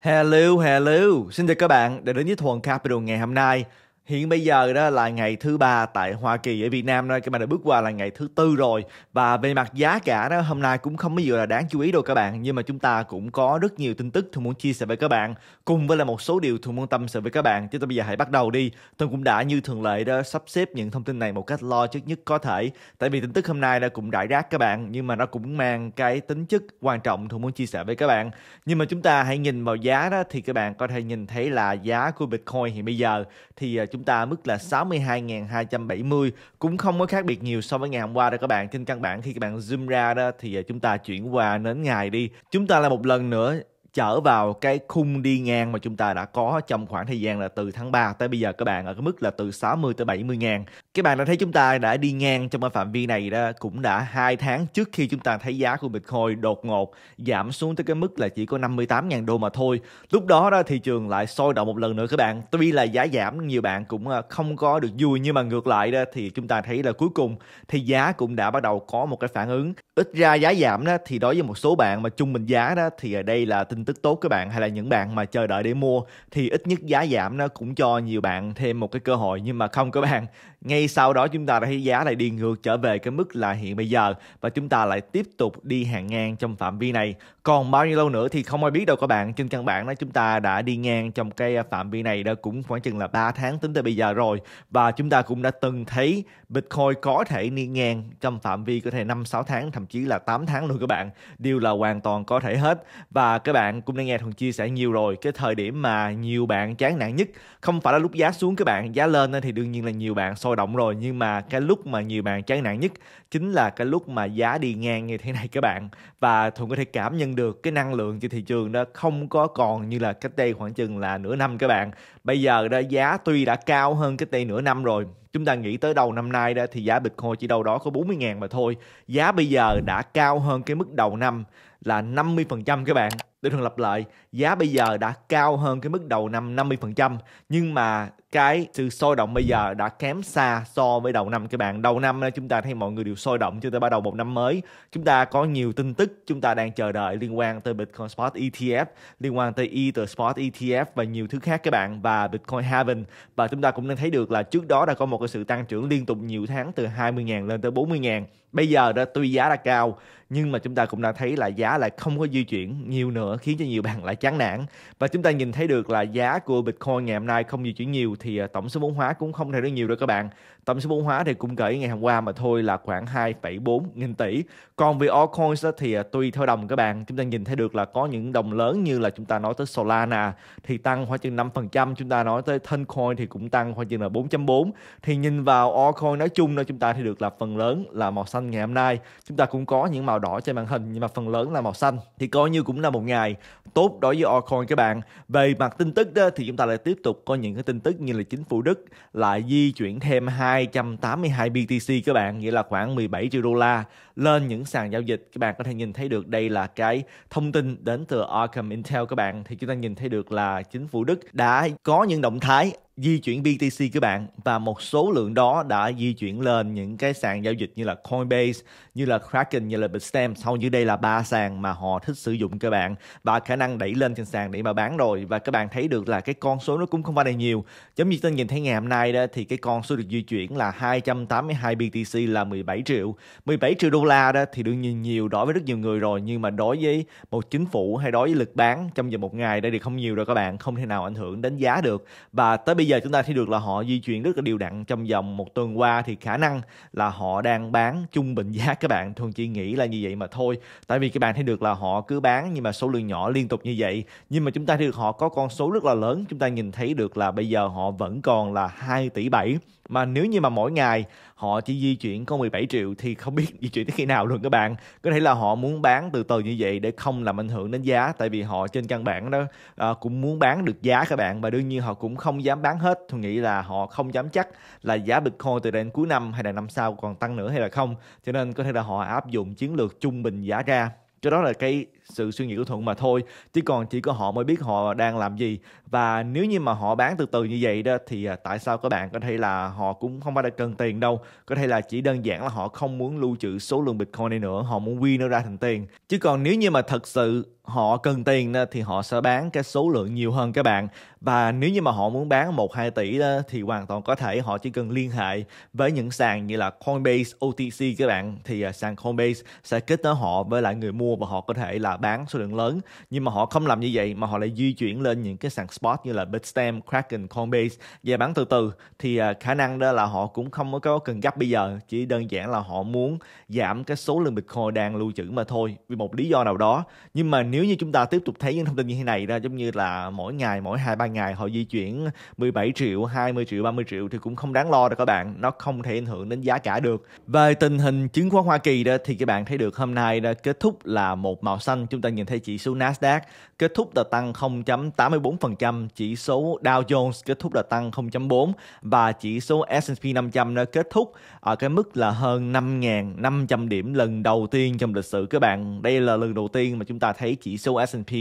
Hello, hello. Xin chào các bạn đã đến với Thuần Capital ngày hôm nay. Hiện bây giờ đó là ngày thứ ba tại Hoa Kỳ ở Việt Nam đó các bạn đã bước qua là ngày thứ tư rồi và về mặt giá cả đó hôm nay cũng không có gì là đáng chú ý đâu các bạn nhưng mà chúng ta cũng có rất nhiều tin tức thường muốn chia sẻ với các bạn cùng với là một số điều thường muốn tâm sự với các bạn chúng ta bây giờ hãy bắt đầu đi tôi cũng đã như thường lệ đó sắp xếp những thông tin này một cách lo trước nhất có thể tại vì tin tức hôm nay đã cũng rải rác các bạn nhưng mà nó cũng mang cái tính chất quan trọng thường muốn chia sẻ với các bạn nhưng mà chúng ta hãy nhìn vào giá đó thì các bạn có thể nhìn thấy là giá của Bitcoin hiện bây giờ thì à, chúng chúng ta mức là 62.270 cũng không có khác biệt nhiều so với ngày hôm qua đâu các bạn trên căn bản khi các bạn zoom ra đó thì à, chúng ta chuyển qua đến ngày đi chúng ta lại một lần nữa trở vào cái khung đi ngang mà chúng ta đã có trong khoảng thời gian là từ tháng 3 tới bây giờ các bạn ở cái mức là từ 60 tới 70 ngàn. Các bạn đã thấy chúng ta đã đi ngang trong cái phạm vi này đó cũng đã hai tháng trước khi chúng ta thấy giá của Bitcoin đột ngột giảm xuống tới cái mức là chỉ có 58 ngàn đô mà thôi. Lúc đó đó thị trường lại sôi động một lần nữa các bạn. Tuy là giá giảm nhiều bạn cũng ờ, không có được vui nhưng mà ngược lại đó thì chúng ta thấy là cuối cùng thì giá cũng đã bắt đầu có một cái phản ứng. Ít ra giá giảm đó thì đối với một số bạn mà chung mình giá đó thì ở đây là tin tin tức tốt các bạn hay là những bạn mà chờ đợi để mua thì ít nhất giá giảm nó cũng cho nhiều bạn thêm một cái cơ hội nhưng mà không các bạn ngay sau đó chúng ta đã thấy giá lại đi ngược trở về cái mức là hiện bây giờ và chúng ta lại tiếp tục đi hàng ngang trong phạm vi này còn bao nhiêu lâu nữa thì không ai biết đâu các bạn trên căn bản đó chúng ta đã đi ngang trong cái phạm vi này đã cũng khoảng chừng là 3 tháng tính tới bây giờ rồi và chúng ta cũng đã từng thấy Bitcoin có thể đi ngang trong phạm vi có thể 5-6 tháng thậm chí là 8 tháng luôn các bạn điều là hoàn toàn có thể hết và các bạn bạn cũng đã nghe Thuần chia sẻ nhiều rồi Cái thời điểm mà nhiều bạn chán nản nhất Không phải là lúc giá xuống các bạn Giá lên thì đương nhiên là nhiều bạn sôi động rồi Nhưng mà cái lúc mà nhiều bạn chán nản nhất Chính là cái lúc mà giá đi ngang như thế này các bạn Và Thuần có thể cảm nhận được Cái năng lượng trên thị trường đó Không có còn như là cách đây khoảng chừng là nửa năm các bạn Bây giờ đó giá tuy đã cao hơn cách đây nửa năm rồi chúng ta nghĩ tới đầu năm nay đó thì giá Bitcoin chỉ đâu đó có 40 ngàn mà thôi. Giá bây giờ đã cao hơn cái mức đầu năm là 50% các bạn. Tiểu thường lặp lại, giá bây giờ đã cao hơn cái mức đầu năm 50% nhưng mà cái sự sôi động bây giờ đã kém xa so với đầu năm các bạn. Đầu năm chúng ta thấy mọi người đều sôi động chúng tới bắt đầu một năm mới. Chúng ta có nhiều tin tức chúng ta đang chờ đợi liên quan tới Bitcoin Spot ETF, liên quan tới Ether Spot ETF và nhiều thứ khác các bạn và Bitcoin Haven và chúng ta cũng đang thấy được là trước đó đã có một cái sự tăng trưởng liên tục nhiều tháng từ 20.000 lên tới 40.000. Bây giờ đã tuy giá đã cao nhưng mà chúng ta cũng đã thấy là giá lại không có di chuyển nhiều nữa khiến cho nhiều bạn lại chán nản và chúng ta nhìn thấy được là giá của Bitcoin ngày hôm nay không di chuyển nhiều thì à, tổng số vốn hóa cũng không thể được nhiều đâu các bạn tổng số vốn hóa thì cũng kể ngày hôm qua mà thôi là khoảng 2,4 nghìn tỷ còn về altcoins thì à, tùy theo đồng các bạn chúng ta nhìn thấy được là có những đồng lớn như là chúng ta nói tới Solana thì tăng khoảng chừng 5% chúng ta nói tới Tencoin thì cũng tăng khoảng chừng là 4.4 thì nhìn vào altcoin nói chung đó chúng ta thì được là phần lớn là màu xanh ngày hôm nay chúng ta cũng có những màu màu đỏ trên màn hình nhưng mà phần lớn là màu xanh thì coi như cũng là một ngày tốt đối với altcoin các bạn về mặt tin tức đó, thì chúng ta lại tiếp tục có những cái tin tức như là chính phủ Đức lại di chuyển thêm 282 BTC các bạn nghĩa là khoảng 17 triệu đô la lên những sàn giao dịch các bạn có thể nhìn thấy được đây là cái thông tin đến từ Arkham Intel các bạn thì chúng ta nhìn thấy được là chính phủ Đức đã có những động thái di chuyển BTC các bạn và một số lượng đó đã di chuyển lên những cái sàn giao dịch như là Coinbase, như là Kraken, như là Bitstamp. Sau như đây là ba sàn mà họ thích sử dụng các bạn và khả năng đẩy lên trên sàn để mà bán rồi và các bạn thấy được là cái con số nó cũng không phải là nhiều. Giống như tôi nhìn thấy ngày hôm nay đó thì cái con số được di chuyển là 282 BTC là 17 triệu. 17 triệu đô la đó thì đương nhiên nhiều đối với rất nhiều người rồi nhưng mà đối với một chính phủ hay đối với lực bán trong vòng một ngày đây thì không nhiều rồi các bạn, không thể nào ảnh hưởng đến giá được. Và tới bây giờ chúng ta thấy được là họ di chuyển rất là đều đặn trong vòng một tuần qua thì khả năng là họ đang bán trung bình giá các bạn thường chỉ nghĩ là như vậy mà thôi tại vì các bạn thấy được là họ cứ bán nhưng mà số lượng nhỏ liên tục như vậy nhưng mà chúng ta thấy được họ có con số rất là lớn chúng ta nhìn thấy được là bây giờ họ vẫn còn là 2 tỷ 7 mà nếu như mà mỗi ngày họ chỉ di chuyển có 17 triệu thì không biết di chuyển tới khi nào luôn các bạn có thể là họ muốn bán từ từ như vậy để không làm ảnh hưởng đến giá tại vì họ trên căn bản đó à, cũng muốn bán được giá các bạn và đương nhiên họ cũng không dám bán hết tôi nghĩ là họ không dám chắc là giá bitcoin từ đến cuối năm hay là năm sau còn tăng nữa hay là không cho nên có thể là họ áp dụng chiến lược trung bình giá ra cho đó là cái sự suy nghĩ của thuận mà thôi chứ còn chỉ có họ mới biết họ đang làm gì và nếu như mà họ bán từ từ như vậy đó thì à, tại sao các bạn có thể là họ cũng không phải là cần tiền đâu có thể là chỉ đơn giản là họ không muốn lưu trữ số lượng bitcoin này nữa họ muốn quy nó ra thành tiền chứ còn nếu như mà thật sự họ cần tiền thì họ sẽ bán cái số lượng nhiều hơn các bạn và nếu như mà họ muốn bán 1 2 tỷ thì hoàn toàn có thể họ chỉ cần liên hệ với những sàn như là Coinbase OTC các bạn thì à, sàn Coinbase sẽ kết nối họ với lại người mua và họ có thể là bán số lượng lớn nhưng mà họ không làm như vậy mà họ lại di chuyển lên những cái sàn spot như là Bitstamp, Kraken, Coinbase và bán từ từ thì à, khả năng đó là họ cũng không có cần gấp bây giờ chỉ đơn giản là họ muốn giảm cái số lượng Bitcoin đang lưu trữ mà thôi vì một lý do nào đó nhưng mà nếu như chúng ta tiếp tục thấy những thông tin như thế này ra giống như là mỗi ngày mỗi hai ba ngày họ di chuyển 17 triệu 20 triệu 30 triệu thì cũng không đáng lo đâu các bạn nó không thể ảnh hưởng đến giá cả được về tình hình chứng khoán Hoa Kỳ đó thì các bạn thấy được hôm nay đã kết thúc là một màu xanh chúng ta nhìn thấy chỉ số Nasdaq kết thúc là tăng 0.84%, chỉ số Dow Jones kết thúc là tăng 0.4 và chỉ số S&P 500 nó kết thúc ở cái mức là hơn 5.500 điểm lần đầu tiên trong lịch sử các bạn. Đây là lần đầu tiên mà chúng ta thấy chỉ số S&P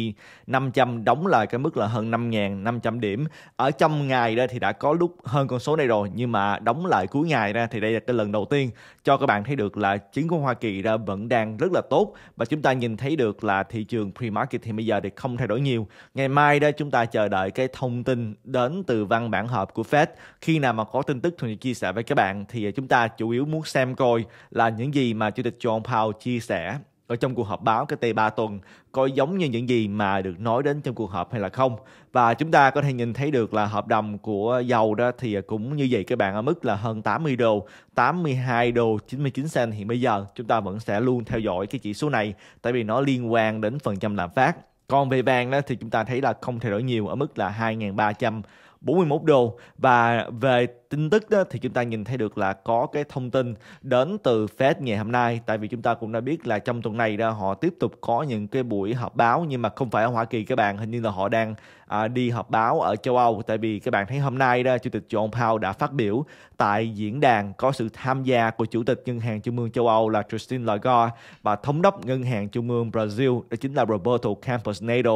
500 đóng lại cái mức là hơn 5.500 điểm. Ở trong ngày đó thì đã có lúc hơn con số này rồi nhưng mà đóng lại cuối ngày ra thì đây là cái lần đầu tiên cho các bạn thấy được là chứng khoán Hoa Kỳ đã vẫn đang rất là tốt và chúng ta nhìn thấy được là thị trường pre-market thì bây giờ thì không thay đổi nhiều. Ngày mai đó chúng ta chờ đợi cái thông tin đến từ văn bản họp của Fed. Khi nào mà có tin tức thì chia sẻ với các bạn thì chúng ta chủ yếu muốn xem coi là những gì mà Chủ tịch John Powell chia sẻ ở trong cuộc họp báo cái T3 tuần coi giống như những gì mà được nói đến trong cuộc họp hay là không và chúng ta có thể nhìn thấy được là hợp đồng của dầu đó thì cũng như vậy các bạn ở mức là hơn 80 đô 82 đô 99 cent hiện bây giờ chúng ta vẫn sẽ luôn theo dõi cái chỉ số này tại vì nó liên quan đến phần trăm lạm phát còn về vàng đó thì chúng ta thấy là không thay đổi nhiều ở mức là 2.341 đô và về tin tức đó, thì chúng ta nhìn thấy được là có cái thông tin đến từ Fed ngày hôm nay tại vì chúng ta cũng đã biết là trong tuần này đó họ tiếp tục có những cái buổi họp báo nhưng mà không phải ở Hoa Kỳ các bạn hình như là họ đang à, đi họp báo ở châu Âu tại vì các bạn thấy hôm nay đó chủ tịch John Powell đã phát biểu tại diễn đàn có sự tham gia của chủ tịch ngân hàng trung ương châu Âu là Christine Lagarde và thống đốc ngân hàng trung ương Brazil đó chính là Roberto Campos Neto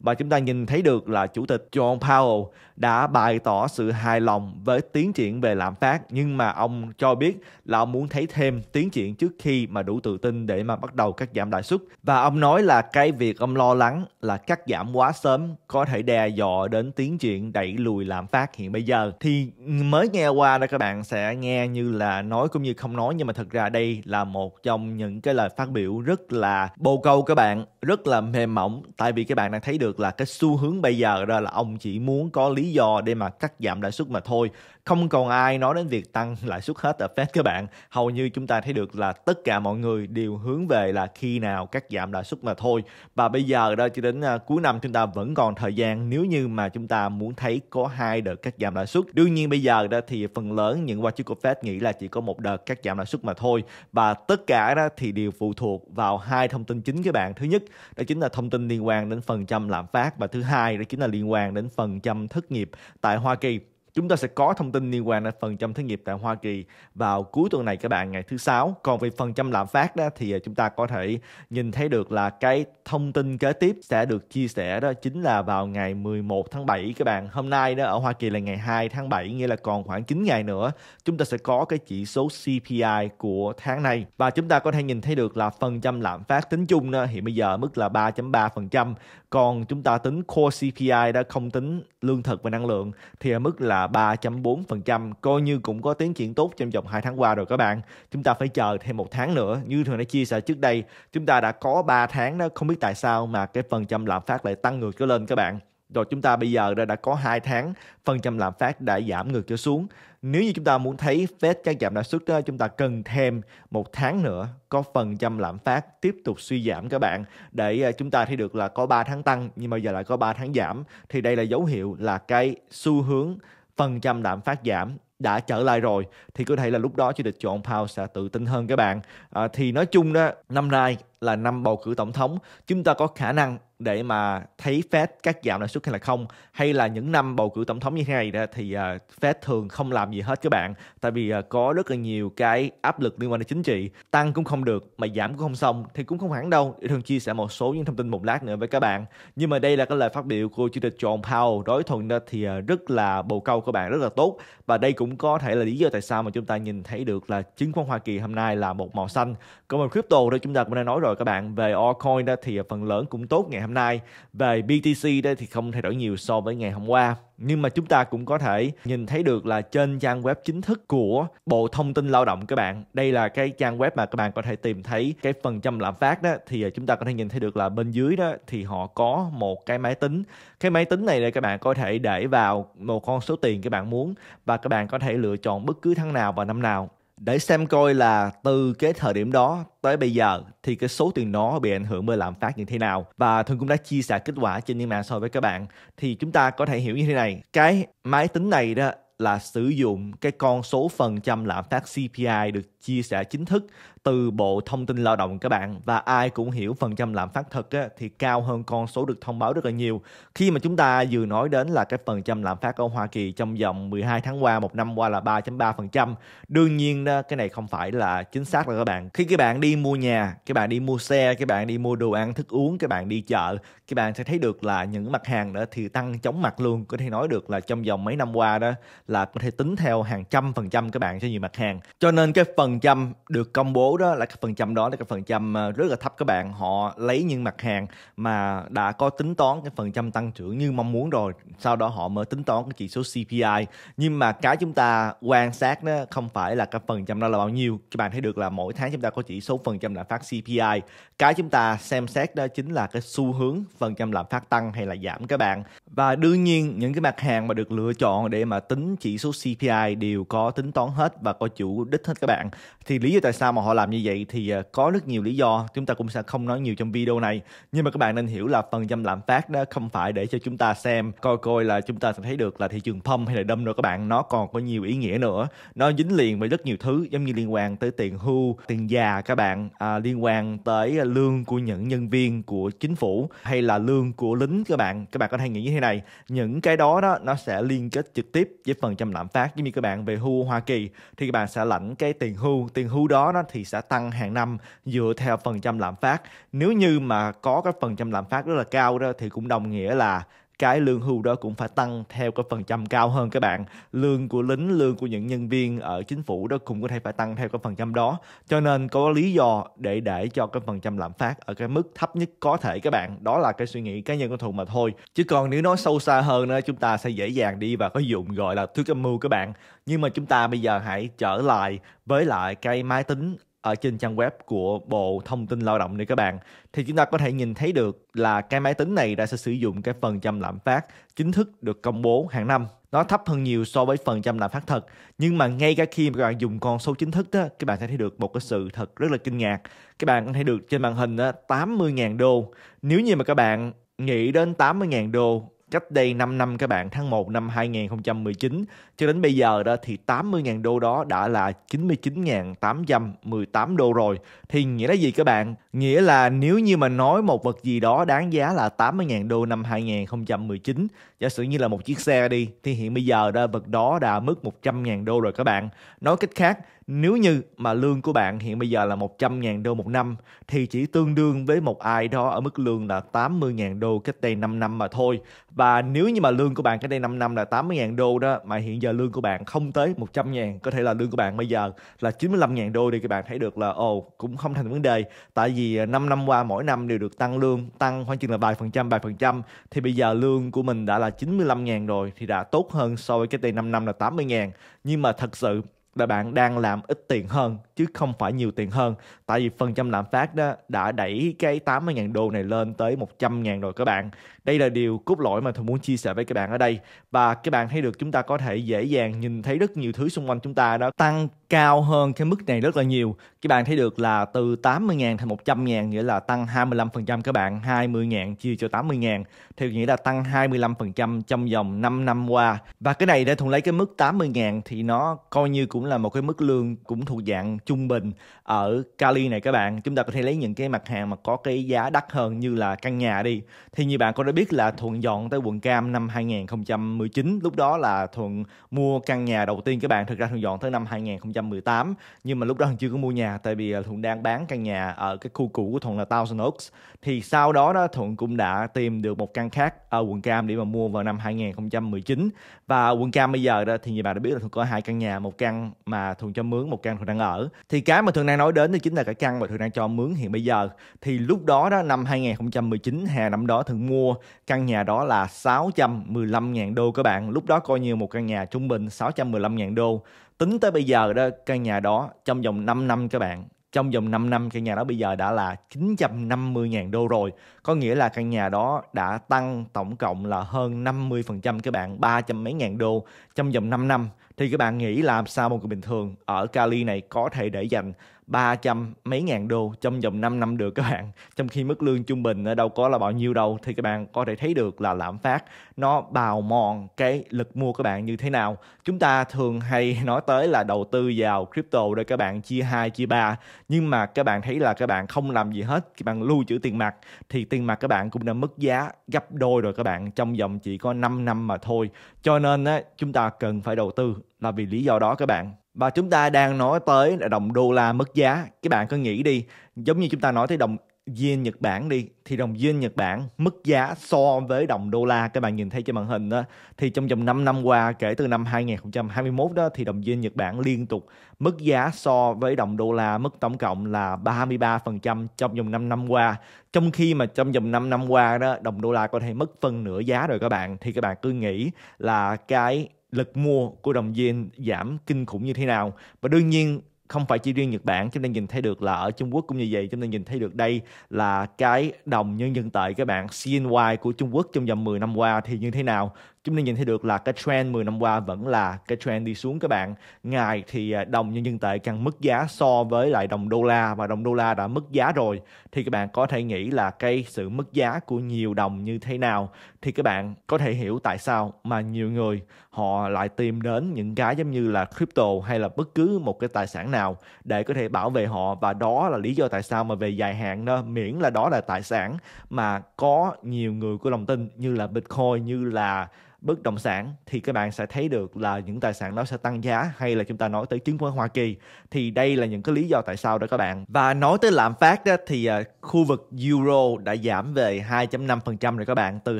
và chúng ta nhìn thấy được là chủ tịch John Powell đã bày tỏ sự hài lòng với tiến chuyện về lạm phát nhưng mà ông cho biết là ông muốn thấy thêm tiến triển trước khi mà đủ tự tin để mà bắt đầu cắt giảm lãi suất và ông nói là cái việc ông lo lắng là cắt giảm quá sớm có thể đe dọa đến tiến triển đẩy lùi lạm phát hiện bây giờ thì mới nghe qua đó các bạn sẽ nghe như là nói cũng như không nói nhưng mà thật ra đây là một trong những cái lời phát biểu rất là bồ câu các bạn rất là mềm mỏng tại vì các bạn đang thấy được là cái xu hướng bây giờ đó là ông chỉ muốn có lý do để mà cắt giảm lãi suất mà thôi không còn ai nói đến việc tăng lãi suất hết ở Fed các bạn. Hầu như chúng ta thấy được là tất cả mọi người đều hướng về là khi nào cắt giảm lãi suất mà thôi. Và bây giờ đó cho đến à, cuối năm chúng ta vẫn còn thời gian nếu như mà chúng ta muốn thấy có hai đợt cắt giảm lãi suất. Đương nhiên bây giờ đó thì phần lớn những quan chức của Fed nghĩ là chỉ có một đợt cắt giảm lãi suất mà thôi và tất cả đó thì đều phụ thuộc vào hai thông tin chính các bạn. Thứ nhất đó chính là thông tin liên quan đến phần trăm lạm phát và thứ hai đó chính là liên quan đến phần trăm thất nghiệp tại Hoa Kỳ. Chúng ta sẽ có thông tin liên quan đến phần trăm thất nghiệp tại Hoa Kỳ vào cuối tuần này các bạn ngày thứ sáu. Còn về phần trăm lạm phát đó thì à, chúng ta có thể nhìn thấy được là cái thông tin kế tiếp sẽ được chia sẻ đó chính là vào ngày 11 tháng 7 các bạn. Hôm nay đó ở Hoa Kỳ là ngày 2 tháng 7 nghĩa là còn khoảng 9 ngày nữa chúng ta sẽ có cái chỉ số CPI của tháng này và chúng ta có thể nhìn thấy được là phần trăm lạm phát tính chung đó, hiện bây giờ mức là 3.3% còn chúng ta tính core CPI đã không tính lương thực và năng lượng thì ở mức là là 3.4% coi như cũng có tiến triển tốt trong vòng 2 tháng qua rồi các bạn. Chúng ta phải chờ thêm một tháng nữa. Như thường đã chia sẻ trước đây, chúng ta đã có 3 tháng đó không biết tại sao mà cái phần trăm lạm phát lại tăng ngược trở lên các bạn rồi chúng ta bây giờ đã, đã có 2 tháng phần trăm lạm phát đã giảm ngược trở xuống. Nếu như chúng ta muốn thấy Fed cắt giảm lãi suất đó, chúng ta cần thêm một tháng nữa có phần trăm lạm phát tiếp tục suy giảm các bạn để à, chúng ta thấy được là có 3 tháng tăng nhưng mà giờ lại có 3 tháng giảm thì đây là dấu hiệu là cái xu hướng phần trăm lạm phát giảm đã trở lại rồi thì có thể là lúc đó chủ tịch John Powell sẽ tự tin hơn các bạn à, thì nói chung đó năm nay là năm bầu cử tổng thống chúng ta có khả năng để mà thấy Fed cắt giảm lãi suất hay là không hay là những năm bầu cử tổng thống như thế này đó thì ờ, Fed thường không làm gì hết các bạn tại vì ờ, có rất là nhiều cái áp lực liên quan đến chính trị tăng cũng không được mà giảm cũng không xong thì cũng không hẳn đâu để thường chia sẻ một số những thông tin một lát nữa với các bạn nhưng mà đây là cái lời phát biểu của chủ tịch John Powell đối thuận đó thì ờ, rất là bầu câu các bạn rất là tốt và đây cũng có thể là lý do tại sao mà chúng ta nhìn thấy được là chứng khoán Hoa Kỳ hôm nay là một màu xanh còn về crypto đó chúng ta cũng đã nói rồi rồi các bạn về altcoin đó thì phần lớn cũng tốt ngày hôm nay về BTC đó thì không thay đổi nhiều so với ngày hôm qua nhưng mà chúng ta cũng có thể nhìn thấy được là trên trang web chính thức của Bộ Thông tin Lao động các bạn đây là cái trang web mà các bạn có thể tìm thấy cái phần trăm lạm phát đó thì à, chúng ta có thể nhìn thấy được là bên dưới đó thì họ có một cái máy tính cái máy tính này là các bạn có thể để vào một con số tiền các bạn muốn và các bạn có thể lựa chọn bất cứ tháng nào và năm nào để xem coi là từ cái thời điểm đó tới bây giờ thì cái số tiền nó bị ảnh hưởng bởi lạm phát như thế nào và thường cũng đã chia sẻ kết quả trên những mạng so với các bạn thì chúng ta có thể hiểu như thế này cái máy tính này đó là sử dụng cái con số phần trăm lạm phát CPI được chia sẻ chính thức từ Bộ Thông tin Lao động các bạn và ai cũng hiểu phần trăm lạm phát thật á, thì cao hơn con số được thông báo rất là nhiều. Khi mà chúng ta vừa nói đến là cái phần trăm lạm phát ở Hoa Kỳ trong vòng 12 tháng qua, một năm qua là 3.3%. Đương nhiên cái này không phải là chính xác rồi các bạn. Khi các bạn đi mua nhà, các bạn đi mua xe, các bạn đi mua đồ ăn, thức uống, các bạn đi chợ, các bạn sẽ thấy được là những mặt hàng đó thì tăng chóng mặt luôn. Có thể nói được là trong vòng mấy năm qua đó là có thể tính theo hàng trăm phần trăm các bạn cho nhiều mặt hàng. Cho nên cái phần phần trăm được công bố đó là cái phần trăm đó là cái phần trăm ờ, rất là thấp các bạn họ lấy những mặt hàng mà đã có tính toán cái phần trăm tăng trưởng như mong muốn rồi sau đó họ mới tính toán cái chỉ số CPI nhưng mà cái chúng ta quan sát nó không phải là cái phần trăm đó là bao nhiêu các bạn thấy được là mỗi tháng chúng ta có chỉ số phần trăm lạm phát CPI cái chúng ta xem xét đó chính là cái xu hướng phần trăm lạm phát tăng hay là giảm các bạn và đương nhiên những cái mặt hàng mà được lựa chọn để mà tính chỉ số CPI đều có tính toán hết và có chủ đích hết các bạn thì lý do tại sao mà họ làm như vậy thì à, có rất nhiều lý do chúng ta cũng sẽ không nói nhiều trong video này nhưng mà các bạn nên hiểu là phần trăm lạm phát đó không phải để cho chúng ta xem coi coi là chúng ta sẽ thấy được là thị trường pump hay là đâm rồi các bạn nó còn có nhiều ý nghĩa nữa nó dính liền với rất nhiều thứ giống như liên quan tới tiền hưu tiền già các bạn à, liên quan tới à, lương của những nhân viên của chính phủ hay là lương của lính các bạn các bạn có thể nghĩ như thế này những cái đó đó nó sẽ liên kết trực tiếp với phần trăm lạm phát giống như các bạn về hưu Hoa Kỳ thì các bạn sẽ lãnh cái tiền hưu hưu tiền hưu đó nó thì sẽ tăng hàng năm dựa theo phần trăm lạm phát nếu như mà có cái phần trăm lạm phát rất là cao đó thì cũng đồng nghĩa là cái lương hưu đó cũng phải tăng theo cái phần trăm cao hơn các bạn lương của lính lương của những nhân viên ở chính phủ đó cũng có thể phải tăng theo cái phần trăm đó cho nên có lý do để để cho cái phần trăm lạm phát ở cái mức thấp nhất có thể các bạn đó là cái suy nghĩ cá nhân của thùng mà thôi chứ còn nếu nói sâu xa hơn nữa chúng ta sẽ dễ dàng đi và có dụng gọi là thuyết âm mưu các bạn nhưng mà chúng ta bây giờ hãy trở lại với lại cái máy tính ở trên trang web của Bộ Thông tin Lao động này các bạn thì chúng ta có thể nhìn thấy được là cái máy tính này đã sẽ sử dụng cái phần trăm lạm phát chính thức được công bố hàng năm nó thấp hơn nhiều so với phần trăm lạm phát thật nhưng mà ngay cả khi các bạn dùng con số chính thức đó các bạn sẽ thấy được một cái sự thật rất là kinh ngạc các bạn có thể được trên màn hình đó 80.000 đô nếu như mà các bạn nghĩ đến 80.000 đô cách đây 5 năm các bạn, tháng 1 năm 2019 cho đến bây giờ đó thì 80.000 đô đó đã là 99.818 đô rồi. Thì nghĩa là gì các bạn? Nghĩa là nếu như mà nói một vật gì đó đáng giá là 80.000 đô năm 2019, giả sử như là một chiếc xe đi thì hiện bây giờ đó vật đó đã mức 100.000 đô rồi các bạn. Nói cách khác, nếu như mà lương của bạn hiện bây giờ là 100.000 đô một năm thì chỉ tương đương với một ai đó ở mức lương là 80.000 đô cách đây 5 năm mà thôi. Và nếu như mà lương của bạn cách đây 5 năm là 80.000 đô đó mà hiện giờ lương của bạn không tới 100.000, có thể là lương của bạn bây giờ là 95.000 đô thì các bạn thấy được là ồ cũng không thành vấn đề tại vì 5 à, năm qua mỗi năm đều được tăng lương, tăng khoảng chừng là vài phần trăm vài phần trăm thì bây giờ lương của mình đã là 95.000 rồi thì đã tốt hơn so với cái đây 5 năm là 80.000. Nhưng mà thật sự là bạn đang làm ít tiền hơn chứ không phải nhiều tiền hơn tại vì phần trăm lạm phát đó đã đẩy cái 80.000 đô này lên tới 100.000 rồi các bạn đây là điều cốt lõi mà tôi muốn chia sẻ với các bạn ở đây và các bạn thấy được chúng ta có thể dễ dàng nhìn thấy rất nhiều thứ xung quanh chúng ta đó tăng cao hơn cái mức này rất là nhiều các bạn thấy được là từ 80.000 thành 100.000 nghĩa là tăng 25% các bạn 20.000 chia cho 80.000 thì nghĩa là tăng 25% trong vòng 5 năm qua và cái này để thuận lấy cái mức 80.000 thì nó coi như cũng là một cái mức lương cũng thuộc dạng trung bình ở Cali này các bạn chúng ta có thể lấy những cái mặt hàng mà có cái giá đắt hơn như là căn nhà đi thì như bạn có đã biết là Thuận dọn tới quận Cam năm 2019 lúc đó là Thuận mua căn nhà đầu tiên các bạn thực ra Thuận dọn tới năm 2018 nhưng mà lúc đó Thuận chưa có mua nhà tại vì à, Thuận đang bán căn nhà ở cái khu cũ của Thuận là Thousand Oaks thì sau đó đó Thuận cũng đã tìm được một căn khác ở quận Cam để mà mua vào năm 2019 và quận Cam bây giờ đó thì như bạn đã biết là Thuận có hai căn nhà một căn mà thường cho mướn một căn thường đang ở thì cái mà thường đang nói đến thì chính là cái căn mà thường đang cho mướn hiện bây giờ thì lúc đó đó năm 2019 hè năm đó thường mua căn nhà đó là 615.000 đô các bạn lúc đó coi như một căn nhà trung bình 615.000 đô tính tới bây giờ đó căn nhà đó trong vòng 5 năm các bạn trong vòng 5 năm căn nhà đó bây giờ đã là 950.000 đô rồi. Có nghĩa là căn nhà đó đã tăng tổng cộng là hơn 50% các bạn, 300 mấy ngàn đô trong vòng 5 năm thì các bạn nghĩ làm sao một người bình thường ở Cali này có thể để dành 300 mấy ngàn đô trong vòng 5 năm được các bạn trong khi mức lương trung bình ở đâu có là bao nhiêu đâu thì các bạn có thể thấy được là lạm phát nó bào mòn cái lực mua các bạn như thế nào chúng ta thường hay nói tới là đầu tư vào crypto để các bạn chia hai chia ba nhưng mà các bạn thấy là các bạn không làm gì hết các bạn lưu trữ tiền mặt thì tiền mặt các bạn cũng đã mất giá gấp đôi rồi các bạn trong vòng chỉ có 5 năm mà thôi cho nên á, chúng ta cần phải đầu tư là vì lý do đó các bạn và chúng ta đang nói tới là đồng đô la mất giá các bạn cứ nghĩ đi giống như chúng ta nói tới đồng yen Nhật Bản đi thì đồng yen Nhật Bản mất giá so với đồng đô la các bạn nhìn thấy trên màn hình đó thì trong vòng 5 năm qua kể từ năm 2021 đó thì đồng yen Nhật Bản liên tục mất giá so với đồng đô la mất tổng cộng là 33% trong vòng 5 năm qua trong khi mà trong vòng 5 năm qua đó đồng đô la có thể mất phân nửa giá rồi các bạn thì các bạn cứ nghĩ là cái lực mua của đồng yên giảm kinh khủng như thế nào và đương nhiên không phải chỉ riêng Nhật Bản chúng ta nhìn thấy được là ở Trung Quốc cũng như vậy chúng ta nhìn thấy được đây là cái đồng nhân dân tệ các bạn CNY của Trung Quốc trong vòng 10 năm qua thì như thế nào chúng ta nhìn thấy được là cái trend 10 năm qua vẫn là cái trend đi xuống các bạn ngày thì à, đồng nhân dân tệ càng mất giá so với lại đồng đô la và đồng đô la đã mất giá rồi thì các bạn có thể nghĩ là cái sự mất giá của nhiều đồng như thế nào thì các bạn có thể hiểu tại sao mà nhiều người họ lại tìm đến những cái giống như là crypto hay là bất cứ một cái tài sản nào để có thể bảo vệ họ và đó là lý do tại sao mà về dài hạn đó miễn là đó là tài sản mà có nhiều người có lòng tin như là bitcoin như là bất động sản thì các bạn sẽ thấy được là những tài sản nó sẽ tăng giá hay là chúng ta nói tới chứng khoán Hoa Kỳ thì đây là những cái lý do tại sao đó các bạn và nói tới lạm phát đó thì à, khu vực euro đã giảm về 2.5% rồi các bạn từ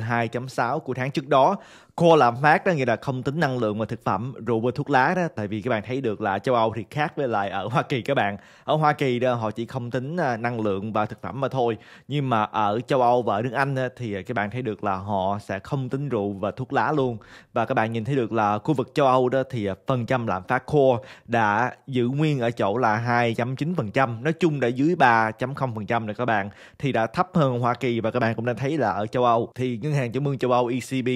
2.6 của tháng trước đó cô lạm phát đó nghĩa là không tính năng lượng và thực phẩm rượu và thuốc lá đó tại vì các bạn thấy được là châu âu thì khác với lại ở hoa kỳ các bạn ở hoa kỳ đó họ chỉ không tính à, năng lượng và thực phẩm mà thôi nhưng mà ở châu âu và ở nước anh thì các bạn thấy được là họ sẽ không tính rượu và thuốc lá luôn và các bạn nhìn thấy được là khu vực châu âu đó thì à, phần trăm lạm phát khô đã giữ nguyên ở chỗ là 2.9% nói chung đã dưới 3.0% rồi các bạn thì đã thấp hơn Hoa Kỳ và các bạn cũng đã thấy là ở châu Âu thì ngân hàng trung ương châu Âu ECB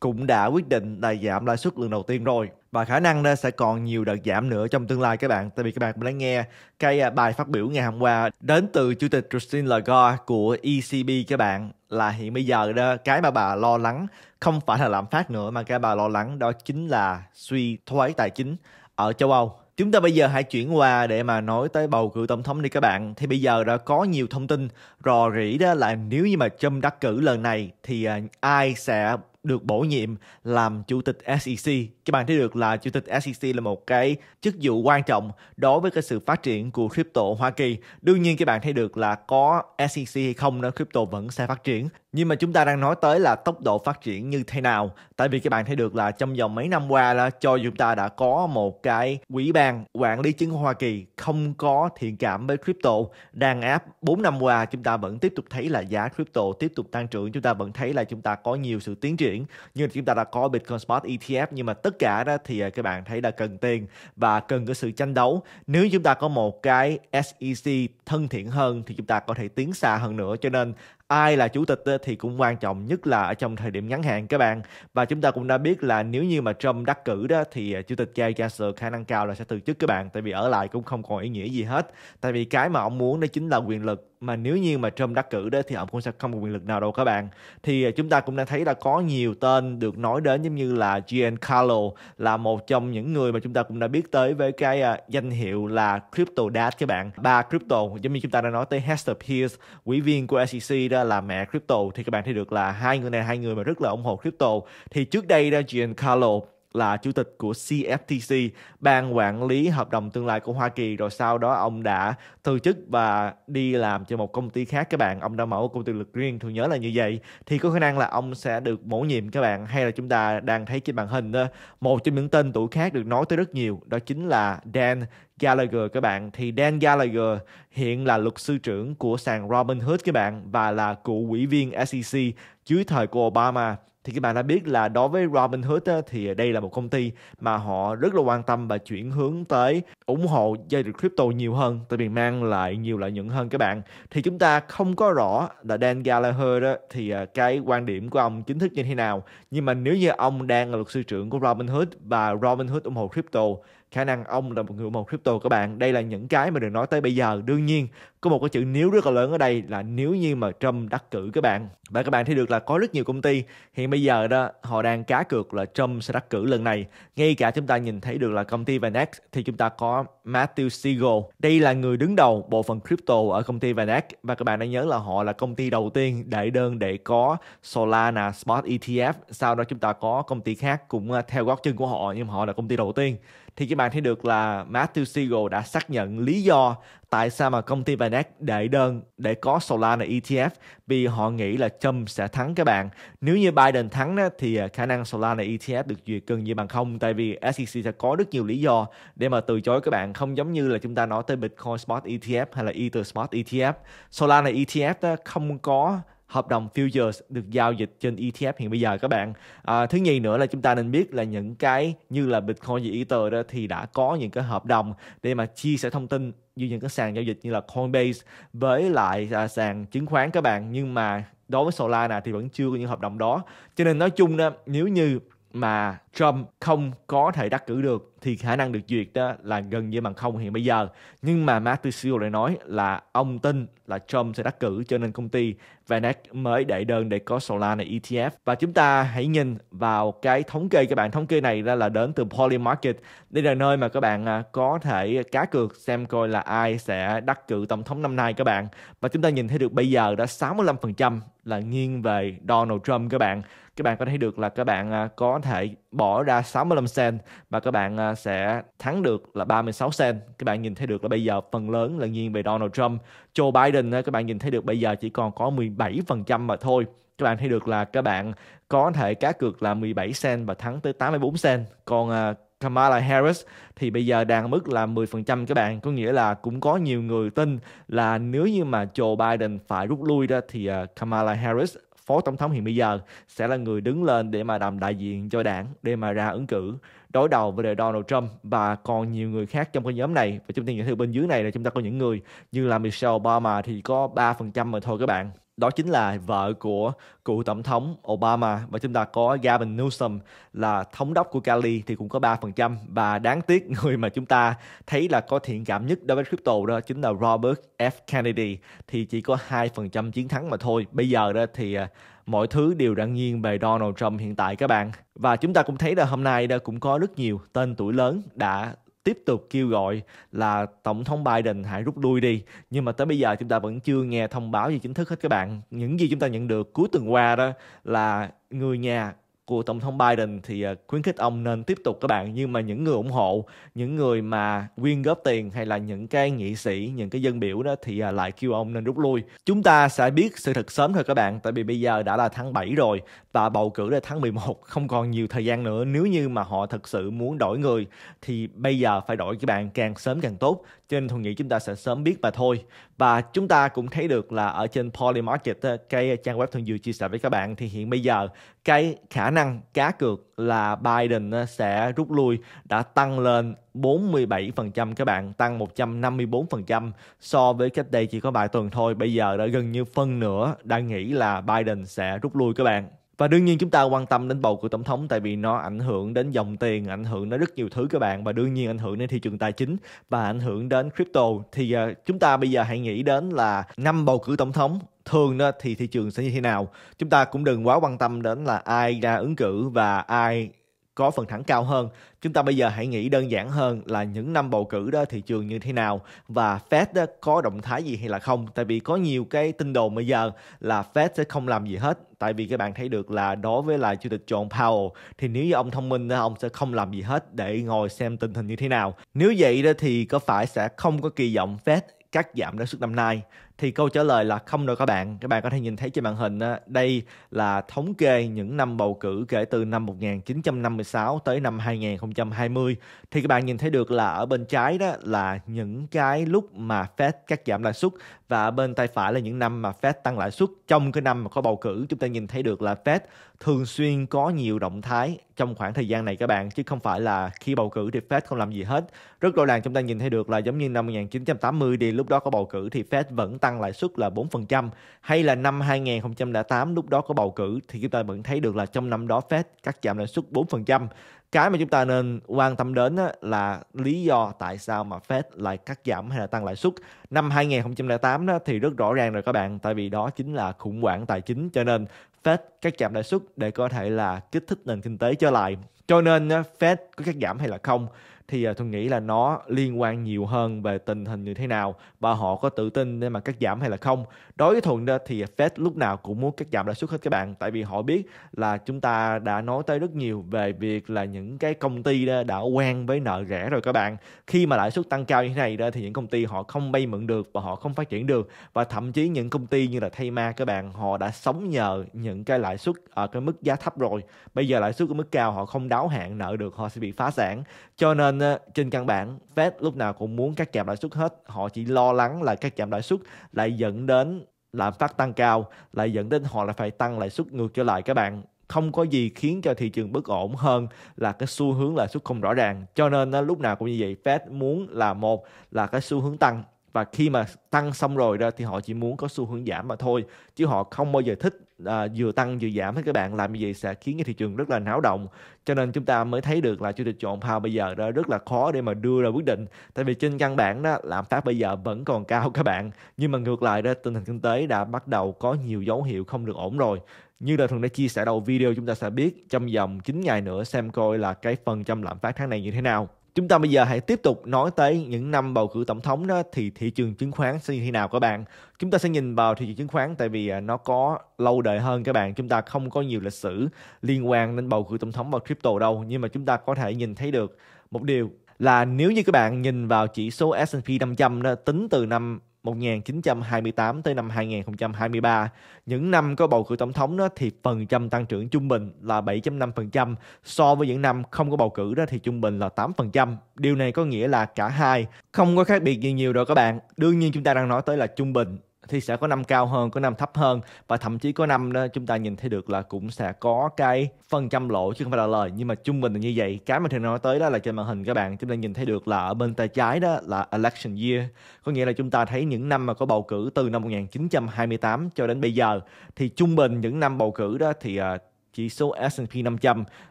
cũng đã quyết định là giảm lãi suất lần đầu tiên rồi và khả năng sẽ còn nhiều đợt giảm nữa trong tương lai các bạn tại vì các bạn đã nghe cái à, bài phát biểu ngày hôm qua đến từ chủ tịch Christine Lagarde của ECB các bạn là hiện bây giờ đó cái mà bà lo lắng không phải là lạm phát nữa mà cái bà lo lắng đó chính là suy thoái tài chính ở châu Âu Chúng ta bây giờ hãy chuyển qua để mà nói tới bầu cử tổng thống đi các bạn. Thì bây giờ đã có nhiều thông tin rò rỉ đó là nếu như mà Trump đắc cử lần này thì à, ai sẽ được bổ nhiệm làm chủ tịch SEC. Các bạn thấy được là chủ tịch SEC là một cái chức vụ quan trọng đối với cái sự phát triển của crypto Hoa Kỳ. Đương nhiên các bạn thấy được là có SEC hay không nó crypto vẫn sẽ phát triển nhưng mà chúng ta đang nói tới là tốc độ phát triển như thế nào tại vì các bạn thấy được là trong vòng mấy năm qua là cho chúng ta đã có một cái quỹ ban quản lý chứng khoán Hoa Kỳ không có thiện cảm với crypto đàn áp 4 năm qua chúng ta vẫn tiếp tục thấy là giá crypto tiếp tục tăng trưởng chúng ta vẫn thấy là chúng ta có nhiều sự tiến triển như chúng ta đã có Bitcoin Spot ETF nhưng mà tất cả đó thì à, các bạn thấy là cần tiền và cần cái sự tranh đấu nếu chúng ta có một cái SEC thân thiện hơn thì chúng ta có thể tiến xa hơn nữa cho nên ai là chủ tịch thì cũng quan trọng nhất là ở trong thời điểm ngắn hạn các bạn và chúng ta cũng đã biết là nếu như mà Trump đắc cử đó thì à, chủ tịch Jay Gensler khả năng cao là sẽ từ chức các bạn tại vì ở lại cũng không còn ý nghĩa gì hết tại vì cái mà ông muốn đó chính là quyền lực mà nếu như mà Trump đắc cử đó thì ông cũng sẽ không có quyền lực nào đâu các bạn. Thì à, chúng ta cũng đang thấy là có nhiều tên được nói đến giống như là Giancarlo là một trong những người mà chúng ta cũng đã biết tới với cái uh, danh hiệu là Crypto Dad các bạn. Ba crypto giống như chúng ta đã nói tới Hester Pierce, ủy viên của SEC đó là mẹ crypto thì các bạn thấy được là hai người này hai người mà rất là ủng hộ crypto. Thì trước đây đó Giancarlo là chủ tịch của CFTC, ban quản lý hợp đồng tương lai của Hoa Kỳ rồi sau đó ông đã từ chức và đi làm cho một công ty khác các bạn, ông đã mở một công ty luật riêng tôi nhớ là như vậy thì có khả năng là ông sẽ được bổ nhiệm các bạn hay là chúng ta đang thấy trên màn hình đó một trong những tên tuổi khác được nói tới rất nhiều đó chính là Dan Gallagher các bạn thì Dan Gallagher hiện là luật sư trưởng của sàn Robinhood các bạn và là cựu ủy viên SEC dưới thời của Obama thì các bạn đã biết là đối với Robinhood thì đây là một công ty mà họ rất là quan tâm và chuyển hướng tới ủng hộ giao dịch crypto nhiều hơn tại vì mang lại nhiều lợi nhuận hơn các bạn thì chúng ta không có rõ là Dan Gallagher đó thì à, cái quan điểm của ông chính thức như thế nào nhưng mà nếu như ông đang là luật sư trưởng của Robinhood và Robinhood ủng hộ crypto khả năng ông là một người một crypto các bạn đây là những cái mà được nói tới bây giờ đương nhiên có một cái chữ nếu rất là lớn ở đây là nếu như mà Trump đắc cử các bạn và các bạn thấy được là có rất nhiều công ty hiện bây giờ đó họ đang cá cược là Trump sẽ đắc cử lần này ngay cả chúng ta nhìn thấy được là công ty Vanex thì chúng ta có Matthew Siegel đây là người đứng đầu bộ phận crypto ở công ty Vanex và các bạn đã nhớ là họ là công ty đầu tiên đệ đơn để có Solana spot ETF sau đó chúng ta có công ty khác cũng ờ, theo gót chân của họ nhưng họ là công ty đầu tiên thì các bạn thấy được là Matthew Siegel đã xác nhận lý do tại sao mà công ty Vanex đệ đơn để có Solana ETF vì họ nghĩ là Trump sẽ thắng các bạn. Nếu như Biden thắng thì khả năng Solana ETF được duyệt gần như bằng không tại vì SEC sẽ có rất nhiều lý do để mà từ chối các bạn không giống như là chúng ta nói tới Bitcoin Spot ETF hay là Ether Spot ETF. Solana ETF không có hợp đồng futures được giao dịch trên ETF hiện bây giờ các bạn. À, thứ nhì nữa là chúng ta nên biết là những cái như là Bitcoin và Ether đó thì đã có những cái hợp đồng để mà chia sẻ thông tin như những cái sàn giao dịch như là Coinbase với lại à, sàn chứng khoán các bạn nhưng mà đối với Solana thì vẫn chưa có những hợp đồng đó. Cho nên nói chung đó nếu như mà Trump không có thể đắc cử được thì khả năng được duyệt đó là gần như bằng không hiện bây giờ. Nhưng mà Matthew lại nói là ông tin là Trump sẽ đắc cử cho nên công ty Vanek mới đệ đơn để có Solana ETF. Và chúng ta hãy nhìn vào cái thống kê các bạn. Thống kê này ra là đến từ Polymarket. Đây là nơi mà các bạn à, có thể cá cược xem coi là ai sẽ đắc cử tổng thống năm nay các bạn. Và chúng ta nhìn thấy được bây giờ đã 65% là nghiêng về Donald Trump các bạn. Các bạn có thấy được là các bạn à, có thể bỏ ra 65 sen và các bạn à, sẽ thắng được là 36 sen Các bạn nhìn thấy được là bây giờ phần lớn là nghiêng về Donald Trump. Joe Biden à, các bạn nhìn thấy được bây giờ chỉ còn có 17% mà thôi. Các bạn thấy được là các bạn có thể cá cược là 17 sen và thắng tới 84 sen Còn à, Kamala Harris thì bây giờ đang mức là 10% các bạn có nghĩa là cũng có nhiều người tin là nếu như mà Joe Biden phải rút lui ra thì Kamala Harris phó tổng thống hiện bây giờ sẽ là người đứng lên để mà làm đại diện cho đảng để mà ra ứng cử đối đầu với Donald Trump và còn nhiều người khác trong cái nhóm này và chúng ta nhìn thấy bên dưới này là chúng ta có những người như là Michelle Obama thì có 3% mà thôi các bạn đó chính là vợ của cựu tổng thống Obama và chúng ta có Gavin Newsom là thống đốc của Cali thì cũng có 3% và đáng tiếc người mà chúng ta thấy là có thiện cảm nhất đối với crypto đó chính là Robert F Kennedy thì chỉ có 2% chiến thắng mà thôi. Bây giờ đó thì à, mọi thứ đều đang nghiêng về Donald Trump hiện tại các bạn. Và chúng ta cũng thấy là hôm nay đã cũng có rất nhiều tên tuổi lớn đã tiếp tục kêu gọi là tổng thống Biden hãy rút lui đi nhưng mà tới bây giờ chúng ta vẫn chưa nghe thông báo gì chính thức hết các bạn những gì chúng ta nhận được cuối tuần qua đó là người nhà của tổng thống Biden thì à, khuyến khích ông nên tiếp tục các bạn nhưng mà những người ủng hộ những người mà quyên góp tiền hay là những cái nghị sĩ những cái dân biểu đó thì à, lại kêu ông nên rút lui chúng ta sẽ biết sự thật sớm thôi các bạn tại vì bây giờ đã là tháng 7 rồi và bầu cử là tháng 11 không còn nhiều thời gian nữa nếu như mà họ thật sự muốn đổi người thì bây giờ phải đổi các bạn càng sớm càng tốt cho nên tôi nghĩ chúng ta sẽ sớm biết mà thôi và chúng ta cũng thấy được là ở trên Polymarket cái trang web thường vừa chia sẻ với các bạn thì hiện bây giờ cái khả năng cá cược là Biden sẽ rút lui đã tăng lên 47% các bạn, tăng 154% so với cách đây chỉ có vài tuần thôi. Bây giờ đã gần như phân nửa đang nghĩ là Biden sẽ rút lui các bạn và đương nhiên chúng ta quan tâm đến bầu cử tổng thống tại vì nó ảnh hưởng đến dòng tiền ảnh hưởng đến rất nhiều thứ các bạn và đương nhiên ảnh hưởng đến thị trường tài chính và ảnh hưởng đến crypto thì uh, chúng ta bây giờ hãy nghĩ đến là năm bầu cử tổng thống thường đó thì thị trường sẽ như thế nào chúng ta cũng đừng quá quan tâm đến là ai ra ứng cử và ai có phần thắng cao hơn. Chúng ta bây giờ hãy nghĩ đơn giản hơn là những năm bầu cử đó thị trường như thế nào và Fed có động thái gì hay là không. Tại vì có nhiều cái tin đồn bây giờ là Fed sẽ không làm gì hết. Tại vì các bạn thấy được là đối với là chủ tịch John Powell thì nếu như ông thông minh đó, ông sẽ không làm gì hết để ngồi xem tình hình như thế nào. Nếu vậy đó thì có phải sẽ không có kỳ vọng Fed cắt giảm lãi suất năm nay thì câu trả lời là không đâu các bạn các bạn có thể nhìn thấy trên màn hình đó, đây là thống kê những năm bầu cử kể từ năm 1956 tới năm 2020 thì các bạn nhìn thấy được là ở bên trái đó là những cái lúc mà Fed cắt giảm lãi suất và bên tay phải là những năm mà Fed tăng lãi suất trong cái năm mà có bầu cử chúng ta nhìn thấy được là Fed thường xuyên có nhiều động thái trong khoảng thời gian này các bạn chứ không phải là khi bầu cử thì Fed không làm gì hết. Rất rõ ràng chúng ta nhìn thấy được là giống như năm 1980 thì lúc đó có bầu cử thì Fed vẫn tăng lãi suất là 4% hay là năm 2008 lúc đó có bầu cử thì chúng ta vẫn thấy được là trong năm đó Fed cắt giảm lãi suất 4%. Cái mà chúng ta nên quan tâm đến là lý do tại sao mà Fed lại cắt giảm hay là tăng lãi suất. Năm 2008 thì rất rõ ràng rồi các bạn, tại vì đó chính là khủng hoảng tài chính cho nên Fed cắt giảm lãi suất để có thể là kích thích nền kinh tế trở lại. Cho nên Fed có cắt giảm hay là không thì uh, tôi nghĩ là nó liên quan nhiều hơn về tình hình như thế nào và họ có tự tin để mà cắt giảm hay là không đối với thuận đó thì Fed lúc nào cũng muốn cắt giảm lãi suất hết các bạn tại vì họ biết là chúng ta đã nói tới rất nhiều về việc là những cái công ty đã quen với nợ rẻ rồi các bạn khi mà lãi suất tăng cao như thế này đó thì những công ty họ không vay mượn được và họ không phát triển được và thậm chí những công ty như là thay ma các bạn họ đã sống nhờ những cái lãi suất ở cái mức giá thấp rồi bây giờ lãi suất ở mức cao họ không đáo hạn nợ được họ sẽ bị phá sản cho nên nên ờ, trên căn bản Fed lúc nào cũng muốn cắt giảm lãi suất hết họ chỉ lo lắng là cắt giảm lãi suất lại dẫn đến lạm phát tăng cao lại dẫn đến họ lại phải tăng lãi suất ngược trở lại các bạn không có gì khiến cho thị trường bất ổn hơn là cái xu hướng lãi suất không rõ ràng cho nên nó ờ, lúc nào cũng như vậy Fed muốn là một là cái xu hướng tăng và khi mà tăng xong rồi ra thì họ chỉ muốn có xu hướng giảm mà thôi chứ họ không bao giờ thích à, vừa tăng vừa giảm hết các bạn làm như vậy sẽ khiến cái thị trường rất là náo động cho nên chúng ta mới thấy được là chủ tịch John Powell bây giờ đó rất là khó để mà đưa ra quyết định tại vì trên căn bản đó lạm phát bây giờ vẫn còn cao các bạn nhưng mà ngược lại đó tình hình kinh tế đã bắt đầu có nhiều dấu hiệu không được ổn rồi như là thường đã chia sẻ đầu video chúng ta sẽ biết trong vòng 9 ngày nữa xem coi là cái phần trăm lạm phát tháng này như thế nào Chúng ta bây giờ hãy tiếp tục nói tới những năm bầu cử tổng thống đó thì thị trường chứng khoán sẽ như thế nào các bạn. Chúng ta sẽ nhìn vào thị trường chứng khoán tại vì à, nó có lâu đời hơn các bạn. Chúng ta không có nhiều lịch sử liên quan đến bầu cử tổng thống và crypto đâu. Nhưng mà chúng ta có thể nhìn thấy được một điều là nếu như các bạn nhìn vào chỉ số S&P 500 đó, tính từ năm 1928 tới năm 2023. Những năm có bầu cử tổng thống đó thì phần trăm tăng trưởng trung bình là 7.5%, so với những năm không có bầu cử đó thì trung bình là 8%. Điều này có nghĩa là cả hai không có khác biệt gì nhiều đâu các bạn. Đương nhiên chúng ta đang nói tới là trung bình thì sẽ có năm cao hơn có năm thấp hơn và thậm chí có năm đó chúng ta nhìn thấy được là cũng sẽ có cái phần trăm lỗ chứ không phải là lời nhưng mà trung bình là như vậy cái mà thường nói tới đó là trên màn hình các bạn chúng ta nhìn thấy được là ở bên tay trái đó là election year có nghĩa là chúng ta thấy những năm mà có bầu cử từ năm 1928 cho đến bây giờ thì trung bình những năm bầu cử đó thì à, chỉ số S&P 500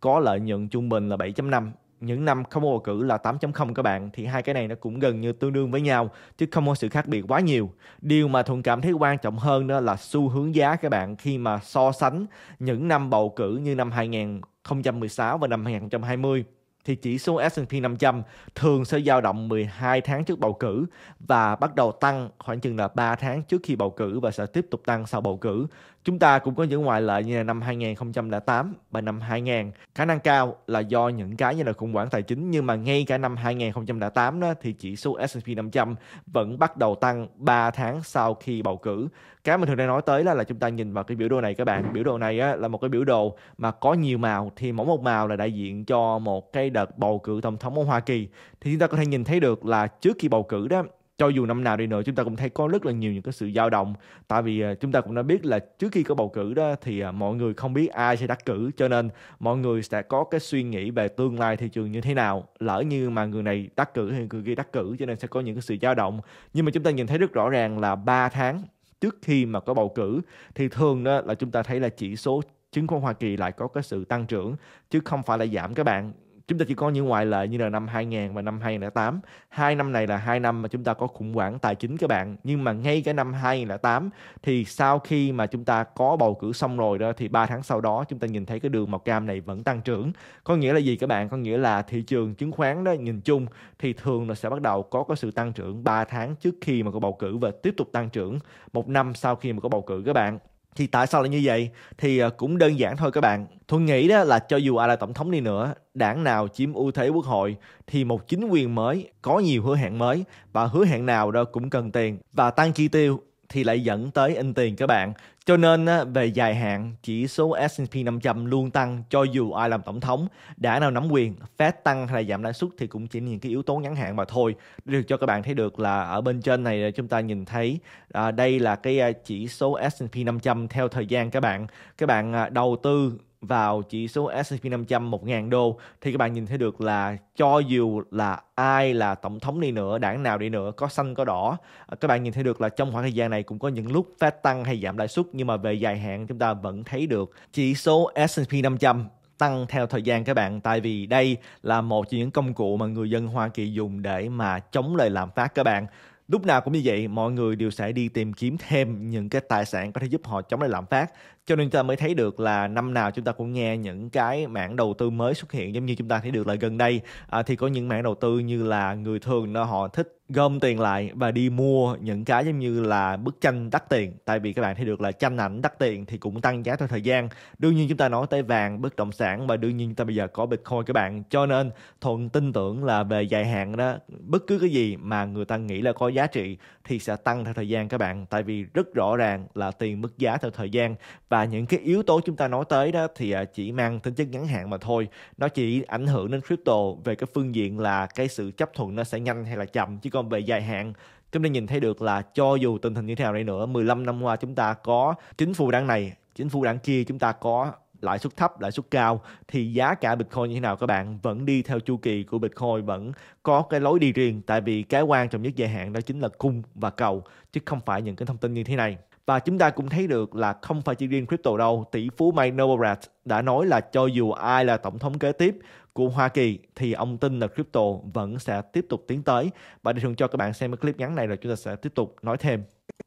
có lợi nhuận trung bình là 7.5 những năm không bầu cử là 8.0 các bạn thì hai cái này nó cũng gần như tương đương với nhau chứ không có sự khác biệt quá nhiều điều mà thuận cảm thấy quan trọng hơn đó là xu hướng giá các bạn khi mà so sánh những năm bầu cử như năm 2016 và năm 2020 thì chỉ số S&P 500 thường sẽ dao động 12 tháng trước bầu cử và bắt đầu tăng khoảng chừng là 3 tháng trước khi bầu cử và sẽ tiếp tục tăng sau bầu cử. Chúng ta cũng có những ngoại lệ như là năm 2008 và năm 2000. Khả năng cao là do những cái như là khủng hoảng tài chính nhưng mà ngay cả năm 2008 đó thì chỉ số S&P 500 vẫn bắt đầu tăng 3 tháng sau khi bầu cử. Cái mình thường đang nói tới là là chúng ta nhìn vào cái biểu đồ này các bạn. Biểu đồ này á, là một cái biểu đồ mà có nhiều màu thì mỗi một màu là đại diện cho một cái đợt bầu cử tổng thống ở Hoa Kỳ. Thì chúng ta có thể nhìn thấy được là trước khi bầu cử đó cho dù năm nào đi nữa chúng ta cũng thấy có rất là nhiều những cái sự dao động tại vì à, chúng ta cũng đã biết là trước khi có bầu cử đó thì à, mọi người không biết ai sẽ đắc cử cho nên mọi người sẽ có cái suy nghĩ về tương lai thị trường như thế nào lỡ như mà người này đắc cử hay người kia đắc cử cho nên sẽ có những cái sự dao động nhưng mà chúng ta nhìn thấy rất rõ ràng là 3 tháng trước khi mà có bầu cử thì thường đó là chúng ta thấy là chỉ số chứng khoán Hoa Kỳ lại có cái sự tăng trưởng chứ không phải là giảm các bạn chúng ta chỉ có những ngoại lệ như là năm 2000 và năm 2008. Hai năm này là hai năm mà chúng ta có khủng hoảng tài chính các bạn. Nhưng mà ngay cái năm 2008 thì sau khi mà chúng ta có bầu cử xong rồi đó thì 3 tháng sau đó chúng ta nhìn thấy cái đường màu cam này vẫn tăng trưởng. Có nghĩa là gì các bạn? Có nghĩa là thị trường chứng khoán đó nhìn chung thì thường là sẽ bắt đầu có cái sự tăng trưởng 3 tháng trước khi mà có bầu cử và tiếp tục tăng trưởng một năm sau khi mà có bầu cử các bạn thì tại sao lại như vậy thì ờ, cũng đơn giản thôi các bạn tôi nghĩ đó là cho dù ai là tổng thống đi nữa đảng nào chiếm ưu thế quốc hội thì một chính quyền mới có nhiều hứa hẹn mới và hứa hẹn nào đó cũng cần tiền và tăng chi tiêu thì lại dẫn tới in tiền các bạn cho nên về dài hạn, chỉ số S&P 500 luôn tăng cho dù ai làm tổng thống, đã nào nắm quyền, Fed tăng hay là giảm lãi suất thì cũng chỉ những cái yếu tố ngắn hạn mà thôi. Được cho các bạn thấy được là ở bên trên này chúng ta nhìn thấy à, đây là cái à, chỉ số S&P 500 theo thời gian các bạn. Các bạn à, đầu tư vào chỉ số S&P 500 1.000 đô thì các bạn nhìn thấy được là cho dù là ai là tổng thống đi nữa, đảng nào đi nữa, có xanh có đỏ, à, các bạn nhìn thấy được là trong khoảng thời gian này cũng có những lúc phát tăng hay giảm lãi suất nhưng mà về dài hạn chúng ta vẫn thấy được chỉ số S&P 500 tăng theo thời gian các bạn tại vì đây là một trong những công cụ mà người dân Hoa Kỳ dùng để mà chống lời lạm phát các bạn lúc nào cũng như vậy mọi người đều sẽ đi tìm kiếm thêm những cái tài sản có thể giúp họ chống lại lạm phát cho nên chúng ta mới thấy được là năm nào chúng ta cũng nghe những cái mảng đầu tư mới xuất hiện giống như chúng ta thấy được là gần đây à, thì có những mảng đầu tư như là người thường nó họ thích gom tiền lại và đi mua những cái giống như là bức tranh đắt tiền tại vì các bạn thấy được là tranh ảnh đắt tiền thì cũng tăng giá theo thời gian đương nhiên chúng ta nói tới vàng bất động sản và đương nhiên ta bây giờ có bitcoin các bạn cho nên thuận tin tưởng là về dài hạn đó bất cứ cái gì mà người ta nghĩ là có giá trị thì sẽ tăng theo thời gian các bạn tại vì rất rõ ràng là tiền mất giá theo thời gian và và những cái yếu tố chúng ta nói tới đó thì à, chỉ mang tính chất ngắn hạn mà thôi nó chỉ ảnh hưởng đến crypto về cái phương diện là cái sự chấp thuận nó sẽ nhanh hay là chậm chứ còn về dài hạn chúng ta nhìn thấy được là cho dù tình hình như thế nào đây nữa 15 năm qua chúng ta có chính phủ đảng này chính phủ đảng kia chúng ta có lãi suất thấp, lãi suất cao thì giá cả Bitcoin như thế nào các bạn vẫn đi theo chu kỳ của Bitcoin vẫn có cái lối đi riêng tại vì cái quan trọng nhất dài hạn đó chính là cung và cầu chứ không phải những cái thông tin như thế này. Và chúng ta cũng thấy được là không phải chỉ riêng crypto đâu, tỷ phú Mike Novogratz đã nói là cho dù ai là tổng thống kế tiếp của Hoa Kỳ thì ông tin là crypto vẫn sẽ tiếp tục tiến tới. Và để thường cho các bạn xem cái clip ngắn này rồi chúng ta sẽ tiếp tục nói thêm.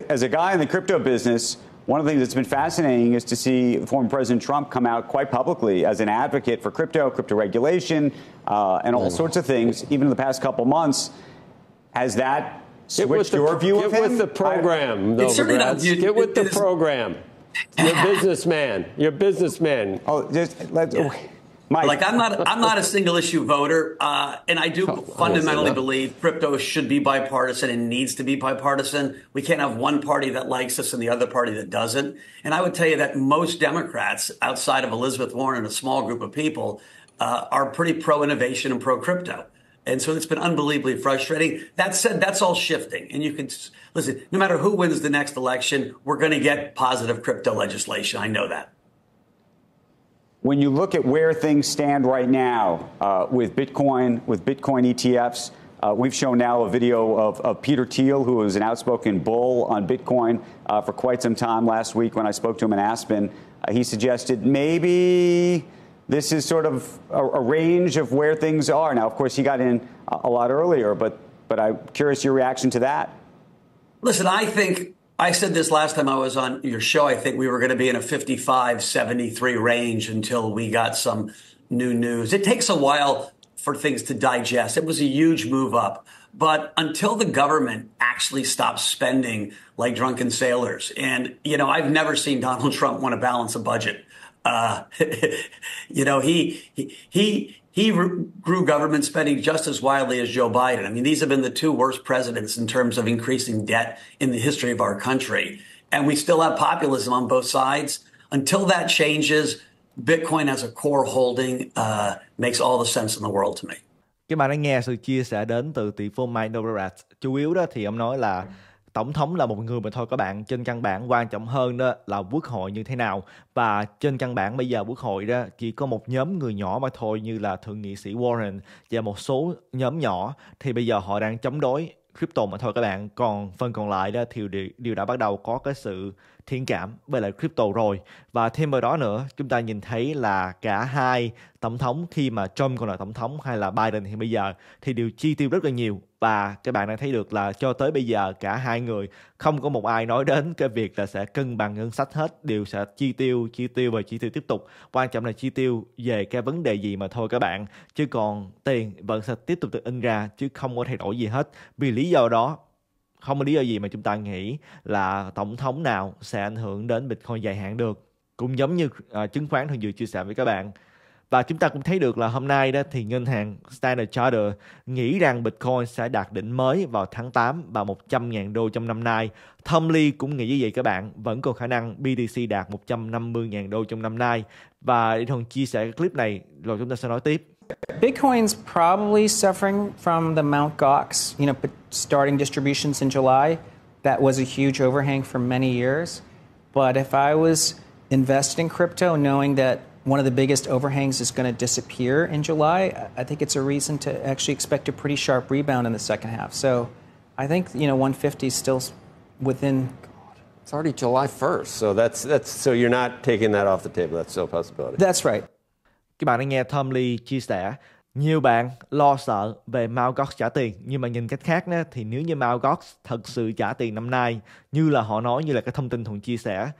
As a guy in the crypto business, One of the things that's been fascinating is to see former President Trump come out quite publicly as an advocate for crypto, crypto regulation, uh, and all mm. sorts of things, even in the past couple months. Has that switched your the, view of him? with the program, I, though, it, Get with it, it the program. You're a businessman. You're a businessman. Oh, just let yeah. Mike. Like I'm not, I'm not a single issue voter, uh, and I do oh, fundamentally believe crypto should be bipartisan and needs to be bipartisan. We can't have one party that likes us and the other party that doesn't. And I would tell you that most Democrats, outside of Elizabeth Warren and a small group of people, uh, are pretty pro innovation and pro crypto. And so it's been unbelievably frustrating. That said, that's all shifting. And you can listen, no matter who wins the next election, we're going to get positive crypto legislation. I know that. When you look at where things stand right now uh, with Bitcoin, with Bitcoin ETFs, uh, we've shown now a video of, of Peter Thiel, who is an outspoken bull on Bitcoin uh, for quite some time last week when I spoke to him in Aspen. Uh, he suggested maybe this is sort of a, a, range of where things are. Now, of course, he got in a, a lot earlier, but but I'm curious your reaction to that. Listen, I think I said this last time I was on your show. I think we were going to be in a 55 73 range until we got some new news. It takes a while for things to digest. It was a huge move up. But until the government actually stops spending like drunken sailors, and, you know, I've never seen Donald Trump want to balance a budget. Uh, you know, he he he he grew government spending just as wildly as Joe Biden. I mean, these have been the two worst presidents in terms of increasing debt in the history of our country, and we still have populism on both sides. Until that changes, Bitcoin as a core holding uh, makes all the sense in the world to me. Cái mà đã nghe sự chia sẻ đến từ tỷ phú Mike Novogratz. Chủ yếu đó thì ông nói là tổng thống là một người mà thôi các bạn trên căn bản quan trọng hơn đó là quốc hội như thế nào và trên căn bản bây giờ quốc hội đó chỉ có một nhóm người nhỏ mà thôi như là thượng nghị sĩ Warren và một số nhóm nhỏ thì bây giờ họ đang chống đối crypto mà thôi các bạn còn phần còn lại đó thì điều, đã bắt đầu có cái sự thiện cảm với lại crypto rồi và thêm vào đó nữa chúng ta nhìn thấy là cả hai tổng thống khi mà Trump còn là tổng thống hay là Biden thì bây giờ thì đều chi tiêu rất là nhiều và các bạn đang thấy được là cho tới bây giờ cả hai người không có một ai nói đến cái việc là sẽ cân bằng ngân sách hết đều sẽ chi tiêu chi tiêu và chi tiêu tiếp tục quan trọng là chi tiêu về cái vấn đề gì mà thôi các bạn chứ còn tiền vẫn sẽ tiếp tục được in ra chứ không có thay đổi gì hết vì lý do đó không có lý do gì mà chúng ta nghĩ là tổng thống nào sẽ ảnh hưởng đến Bitcoin dài hạn được. Cũng giống như uh, chứng khoán thường vừa chia sẻ với các bạn. Và chúng ta cũng thấy được là hôm nay đó thì ngân hàng Standard chartered nghĩ rằng Bitcoin sẽ đạt đỉnh mới vào tháng 8 và 100.000 đô trong năm nay. Thomly cũng nghĩ như vậy các bạn, vẫn còn khả năng BTC đạt 150.000 đô trong năm nay. Và để Thuần chia sẻ cái clip này rồi chúng ta sẽ nói tiếp. Bitcoin's probably suffering from the Mt. Gox, you know, starting distributions in July. That was a huge overhang for many years. But if I was invested in crypto, knowing that one of the biggest overhangs is going to disappear in July, I think it's a reason to actually expect a pretty sharp rebound in the second half. So I think, you know, 150 is still within it's already July 1st, so that's that's so you're not taking that off the table. That's still a possibility. That's right. các bạn đã nghe Tom Lee chia sẻ nhiều bạn lo sợ về Mt. Gox trả tiền nhưng mà nhìn cách khác đó, thì nếu như Mt. Gox thật sự trả tiền năm nay như là họ nói như là cái thông tin thuận chia sẻ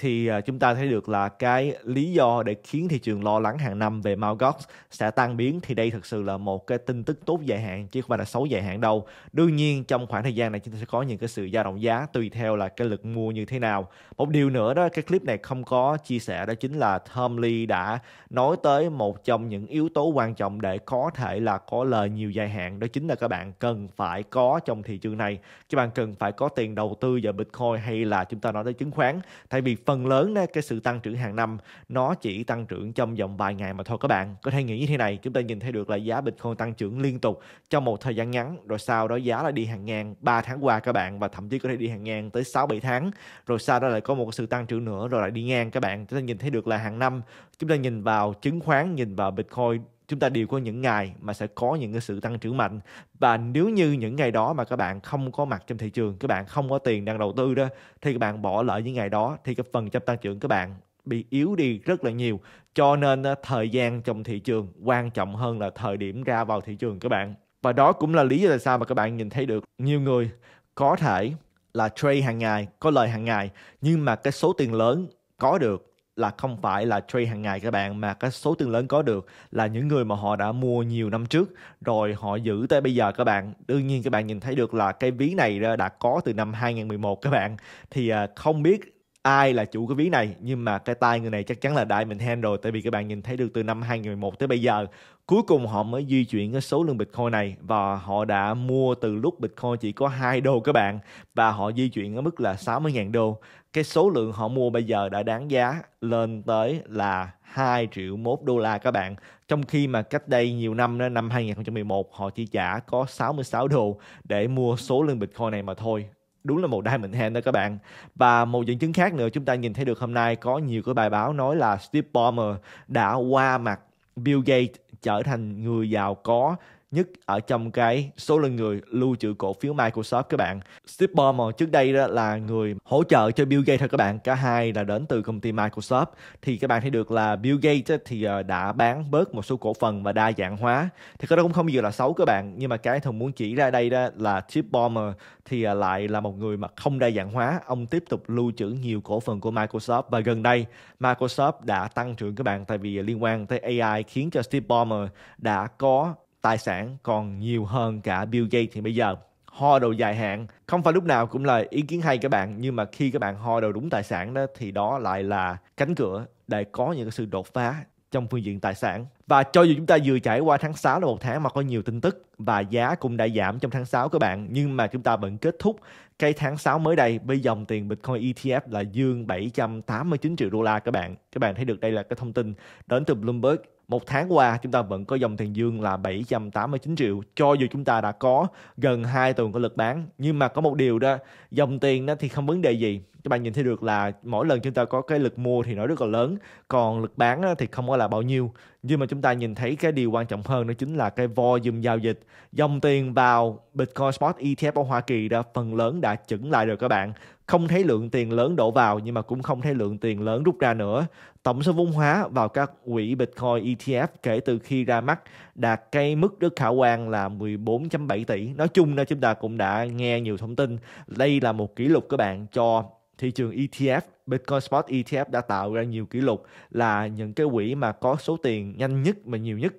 thì à, chúng ta thấy được là cái lý do để khiến thị trường lo lắng hàng năm về Mt. sẽ tan biến thì đây thực sự là một cái tin tức tốt dài hạn chứ không phải là xấu dài hạn đâu. Đương nhiên trong khoảng thời gian này chúng ta sẽ có những cái sự dao động giá tùy theo là cái lực mua như thế nào. Một điều nữa đó cái clip này không có chia sẻ đó chính là Tom Lee đã nói tới một trong những yếu tố quan trọng để có thể là có lời nhiều dài hạn đó chính là các bạn cần phải có trong thị trường này. Các bạn cần phải có tiền đầu tư vào Bitcoin hay là chúng ta nói tới chứng khoán. Thay vì phần lớn cái sự tăng trưởng hàng năm nó chỉ tăng trưởng trong vòng vài ngày mà thôi các bạn có thể nghĩ như thế này chúng ta nhìn thấy được là giá Bitcoin tăng trưởng liên tục trong một thời gian ngắn rồi sau đó giá là đi hàng ngàn 3 tháng qua các bạn và thậm chí có thể đi hàng ngàn tới 6 7 tháng rồi sau đó lại có một sự tăng trưởng nữa rồi lại đi ngang các bạn chúng ta nhìn thấy được là hàng năm chúng ta nhìn vào chứng khoán nhìn vào Bitcoin chúng ta đều có những ngày mà sẽ có những cái sự tăng trưởng mạnh và nếu như những ngày đó mà các bạn không có mặt trong thị trường các bạn không có tiền đang đầu tư đó thì các bạn bỏ lỡ những ngày đó thì cái phần trăm tăng trưởng các bạn bị yếu đi rất là nhiều cho nên thời gian trong thị trường quan trọng hơn là thời điểm ra vào thị trường các bạn và đó cũng là lý do tại sao mà các bạn nhìn thấy được nhiều người có thể là trade hàng ngày có lời hàng ngày nhưng mà cái số tiền lớn có được là không phải là trade hàng ngày các bạn mà cái số tiền lớn có được là những người mà họ đã mua nhiều năm trước rồi họ giữ tới bây giờ các bạn đương nhiên các bạn nhìn thấy được là cái ví này đã có từ năm 2011 các bạn thì à, không biết ai là chủ cái ví này nhưng mà cái tay người này chắc chắn là Diamond Hand rồi tại vì các bạn nhìn thấy được từ năm 2011 tới bây giờ cuối cùng họ mới di chuyển cái số lượng Bitcoin này và họ đã mua từ lúc Bitcoin chỉ có 2 đô các bạn và họ di chuyển ở mức là 60.000 đô cái số lượng họ mua bây giờ đã đáng giá lên tới là 2 triệu mốt đô la các bạn trong khi mà cách đây nhiều năm đó, năm 2011 họ chỉ trả có 66 đô để mua số lượng Bitcoin này mà thôi đúng là một diamond hand đó các bạn và một dẫn chứng khác nữa chúng ta nhìn thấy được hôm nay có nhiều cái bài báo nói là Steve Ballmer đã qua mặt Bill Gates trở thành người giàu có nhất ở trong cái số lượng người lưu trữ cổ phiếu Microsoft các bạn. Steve Ballmer trước đây đó là người hỗ trợ cho Bill Gates thôi các bạn. Cả hai là đến từ công ty Microsoft. Thì các bạn thấy được là Bill Gates thì ờ, đã bán bớt một số cổ phần và đa dạng hóa. Thì cái đó cũng không gì là xấu các bạn. Nhưng mà cái thường muốn chỉ ra đây đó là Steve Ballmer thì ờ, lại là một người mà không đa dạng hóa. Ông tiếp tục lưu trữ nhiều cổ phần của Microsoft và gần đây Microsoft đã tăng trưởng các bạn tại vì liên quan tới AI khiến cho Steve Ballmer đã có tài sản còn nhiều hơn cả Bill Gates thì bây giờ ho đồ dài hạn không phải lúc nào cũng là ý kiến hay các bạn nhưng mà khi các bạn ho đồ đúng tài sản đó thì đó lại là cánh cửa để có những cái sự đột phá trong phương diện tài sản và cho dù chúng ta vừa trải qua tháng 6 là một tháng mà có nhiều tin tức và giá cũng đã giảm trong tháng 6 các bạn nhưng mà chúng ta vẫn kết thúc cái tháng 6 mới đây với dòng tiền Bitcoin ETF là dương 789 triệu đô la các bạn. Các bạn thấy được đây là cái thông tin đến từ Bloomberg một tháng qua chúng ta vẫn có dòng tiền dương là 789 triệu cho dù chúng ta đã có gần 2 tuần có lực bán nhưng mà có một điều đó dòng tiền đó thì không vấn đề gì các bạn nhìn thấy được là mỗi lần chúng ta có cái lực mua thì nó rất là lớn còn lực bán thì không có là bao nhiêu nhưng mà chúng ta nhìn thấy cái điều quan trọng hơn đó chính là cái volume giao dịch dòng tiền vào Bitcoin Spot ETF ở Hoa Kỳ đã phần lớn đã chững lại rồi các bạn không thấy lượng tiền lớn đổ vào nhưng mà cũng không thấy lượng tiền lớn rút ra nữa. Tổng số vốn hóa vào các quỹ Bitcoin ETF kể từ khi ra mắt đạt cây mức rất khả quan là 14.7 tỷ. Nói chung là chúng ta cũng đã nghe nhiều thông tin. Đây là một kỷ lục các bạn cho thị trường ETF Bitcoin Spot ETF đã tạo ra nhiều kỷ lục là những cái quỹ mà có số tiền nhanh nhất mà nhiều nhất.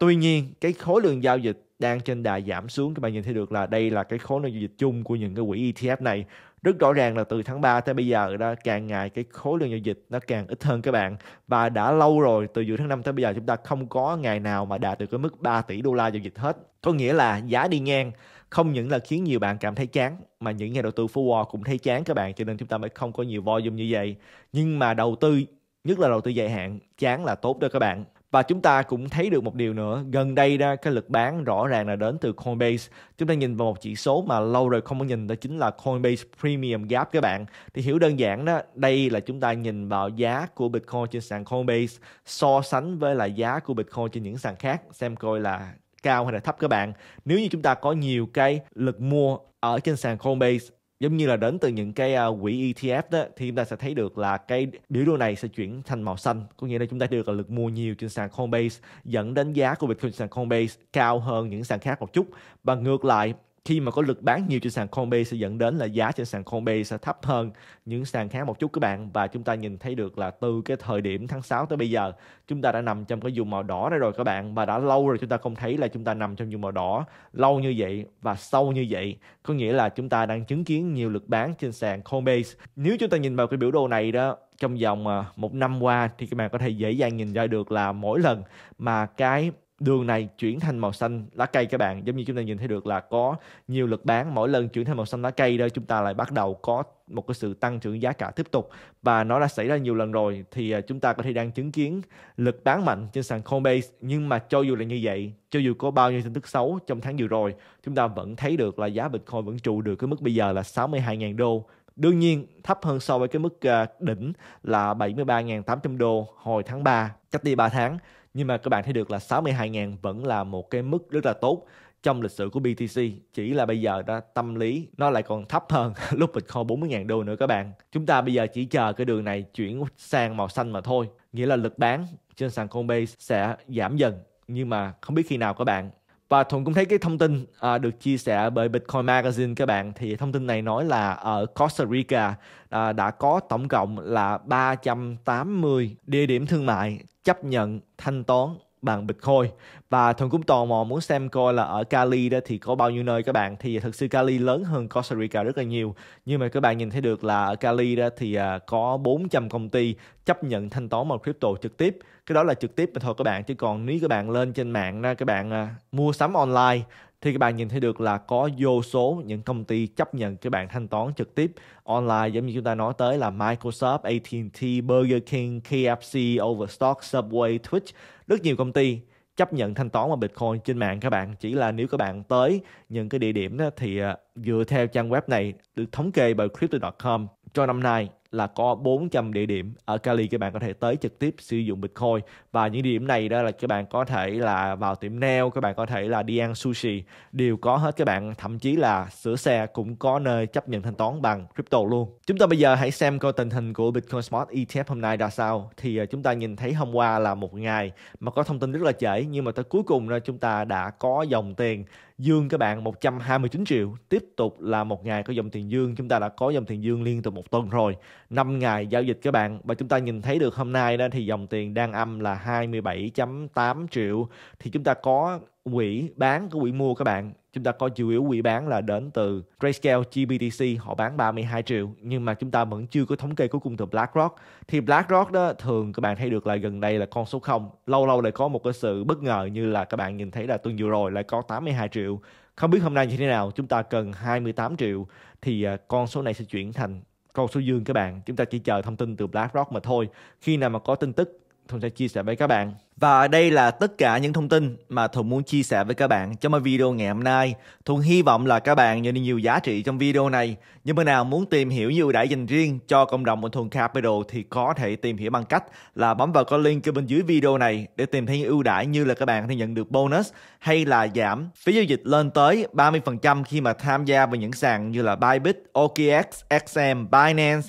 Tuy nhiên, cái khối lượng giao dịch đang trên đà giảm xuống các bạn nhìn thấy được là đây là cái khối lượng giao dịch chung của những cái quỹ ETF này rất rõ ràng là từ tháng 3 tới bây giờ đó càng ngày cái khối lượng giao dịch nó càng ít hơn các bạn và đã lâu rồi từ giữa tháng 5 tới bây giờ chúng ta không có ngày nào mà đạt được cái mức 3 tỷ đô la giao dịch hết có nghĩa là giá đi ngang không những là khiến nhiều bạn cảm thấy chán mà những nhà đầu tư forward cũng thấy chán các bạn cho nên chúng ta mới không có nhiều volume như vậy nhưng mà đầu tư nhất là đầu tư dài hạn chán là tốt đó các bạn và chúng ta cũng thấy được một điều nữa gần đây ra cái lực bán rõ ràng là đến từ Coinbase chúng ta nhìn vào một chỉ số mà lâu rồi không có nhìn đó chính là Coinbase Premium Gap các bạn thì hiểu đơn giản đó đây là chúng ta nhìn vào giá của Bitcoin trên sàn Coinbase so sánh với là giá của Bitcoin trên những sàn khác xem coi là cao hay là thấp các bạn nếu như chúng ta có nhiều cái lực mua ở trên sàn Coinbase giống như là đến từ những cái uh, quỹ ETF đó thì chúng ta sẽ thấy được là cái biểu đồ này sẽ chuyển thành màu xanh có nghĩa là chúng ta được là lực mua nhiều trên sàn Coinbase dẫn đến giá của Bitcoin sàn Coinbase cao hơn những sàn khác một chút và ngược lại khi mà có lực bán nhiều trên sàn Coinbase sẽ dẫn đến là giá trên sàn Coinbase sẽ thấp hơn những sàn khác một chút các bạn và chúng ta nhìn thấy được là từ cái thời điểm tháng 6 tới bây giờ chúng ta đã nằm trong cái vùng màu đỏ đây rồi các bạn và đã lâu rồi chúng ta không thấy là chúng ta nằm trong vùng màu đỏ lâu như vậy và sâu như vậy có nghĩa là chúng ta đang chứng kiến nhiều lực bán trên sàn Coinbase nếu chúng ta nhìn vào cái biểu đồ này đó trong vòng à, một năm qua thì các bạn có thể dễ dàng nhìn ra được là mỗi lần mà cái đường này chuyển thành màu xanh lá cây các bạn giống như chúng ta nhìn thấy được là có nhiều lực bán mỗi lần chuyển thành màu xanh lá cây đó chúng ta lại bắt đầu có một cái sự tăng trưởng giá cả tiếp tục và nó đã xảy ra nhiều lần rồi thì à, chúng ta có thể đang chứng kiến lực bán mạnh trên sàn Coinbase nhưng mà cho dù là như vậy cho dù có bao nhiêu tin tức xấu trong tháng vừa rồi chúng ta vẫn thấy được là giá Bitcoin vẫn trụ được cái mức bây giờ là 62.000 đô đương nhiên thấp hơn so với cái mức à, đỉnh là 73.800 đô hồi tháng 3 cách đi 3 tháng nhưng mà các bạn thấy được là 62.000 vẫn là một cái mức rất là tốt trong lịch sử của BTC chỉ là bây giờ đó tâm lý nó lại còn thấp hơn lúc Bitcoin 40.000 đô nữa các bạn. Chúng ta bây giờ chỉ chờ cái đường này chuyển sang màu xanh mà thôi, nghĩa là lực bán trên sàn Coinbase sẽ giảm dần nhưng mà không biết khi nào các bạn. Và Thuận cũng thấy cái thông tin à, được chia sẻ bởi Bitcoin Magazine các bạn thì thông tin này nói là ở Costa Rica à, đã có tổng cộng là 380 địa điểm thương mại chấp nhận thanh toán bằng Bitcoin và Thuận cũng tò mò muốn xem coi là ở Cali đó thì có bao nhiêu nơi các bạn thì thực sự Cali lớn hơn Costa Rica rất là nhiều nhưng mà các bạn nhìn thấy được là ở Cali đó thì à, có 400 công ty chấp nhận thanh toán bằng crypto trực tiếp cái đó là trực tiếp mà thôi các bạn chứ còn nếu các bạn lên trên mạng ra các bạn à, mua sắm online thì các bạn nhìn thấy được là có vô số những công ty chấp nhận các bạn thanh toán trực tiếp online giống như chúng ta nói tới là Microsoft, AT&T, Burger King, KFC, Overstock, Subway, Twitch, rất nhiều công ty chấp nhận thanh toán bằng Bitcoin trên mạng các bạn chỉ là nếu các bạn tới những cái địa điểm đó, thì ờ, dựa theo trang web này được thống kê bởi Crypto.com cho năm nay là có 400 địa điểm ở Cali các bạn có thể tới trực tiếp sử dụng Bitcoin và những địa điểm này đó là các bạn có thể là vào tiệm nail các bạn có thể là đi ăn sushi đều có hết các bạn thậm chí là sửa xe cũng có nơi chấp nhận thanh toán bằng crypto luôn chúng ta bây giờ hãy xem coi tình hình của Bitcoin Spot ETF hôm nay ra sao thì ờ, chúng ta nhìn thấy hôm qua là một ngày mà có thông tin rất là trễ nhưng mà tới cuối cùng đó chúng ta đã có dòng tiền dương các bạn 129 triệu tiếp tục là một ngày có dòng tiền dương chúng ta đã có dòng tiền dương liên tục một tuần rồi 5 ngày giao dịch các bạn và chúng ta nhìn thấy được hôm nay đó thì dòng tiền đang âm là 27.8 triệu thì chúng ta có quỹ bán có quỹ mua các bạn chúng ta có chủ yếu quỹ bán là đến từ Grayscale GBTC họ bán 32 triệu nhưng mà chúng ta vẫn chưa có thống kê cuối cùng từ BlackRock thì BlackRock đó thường các bạn thấy được là gần đây là con số 0 lâu lâu lại có một cái sự bất ngờ như là các bạn nhìn thấy là tuần vừa rồi lại có 82 triệu không biết hôm nay như thế nào chúng ta cần 28 triệu thì à, con số này sẽ chuyển thành con số dương các bạn chúng ta chỉ chờ thông tin từ BlackRock mà thôi khi nào mà có tin tức Thuận sẽ chia sẻ với các bạn. Và đây là tất cả những thông tin mà Thuận muốn chia sẻ với các bạn trong video ngày hôm nay. Thuận hy vọng là các bạn nhận được nhiều giá trị trong video này. Những bạn nào muốn tìm hiểu nhiều đã dành riêng cho cộng đồng của Thuận Capital thì có thể tìm hiểu bằng cách là bấm vào cái link ở bên dưới video này để tìm thấy những ưu đãi như là các bạn thì nhận được bonus hay là giảm phí giao dịch lên tới 30% khi mà tham gia vào những sàn như là Bybit, OKX, XM, Binance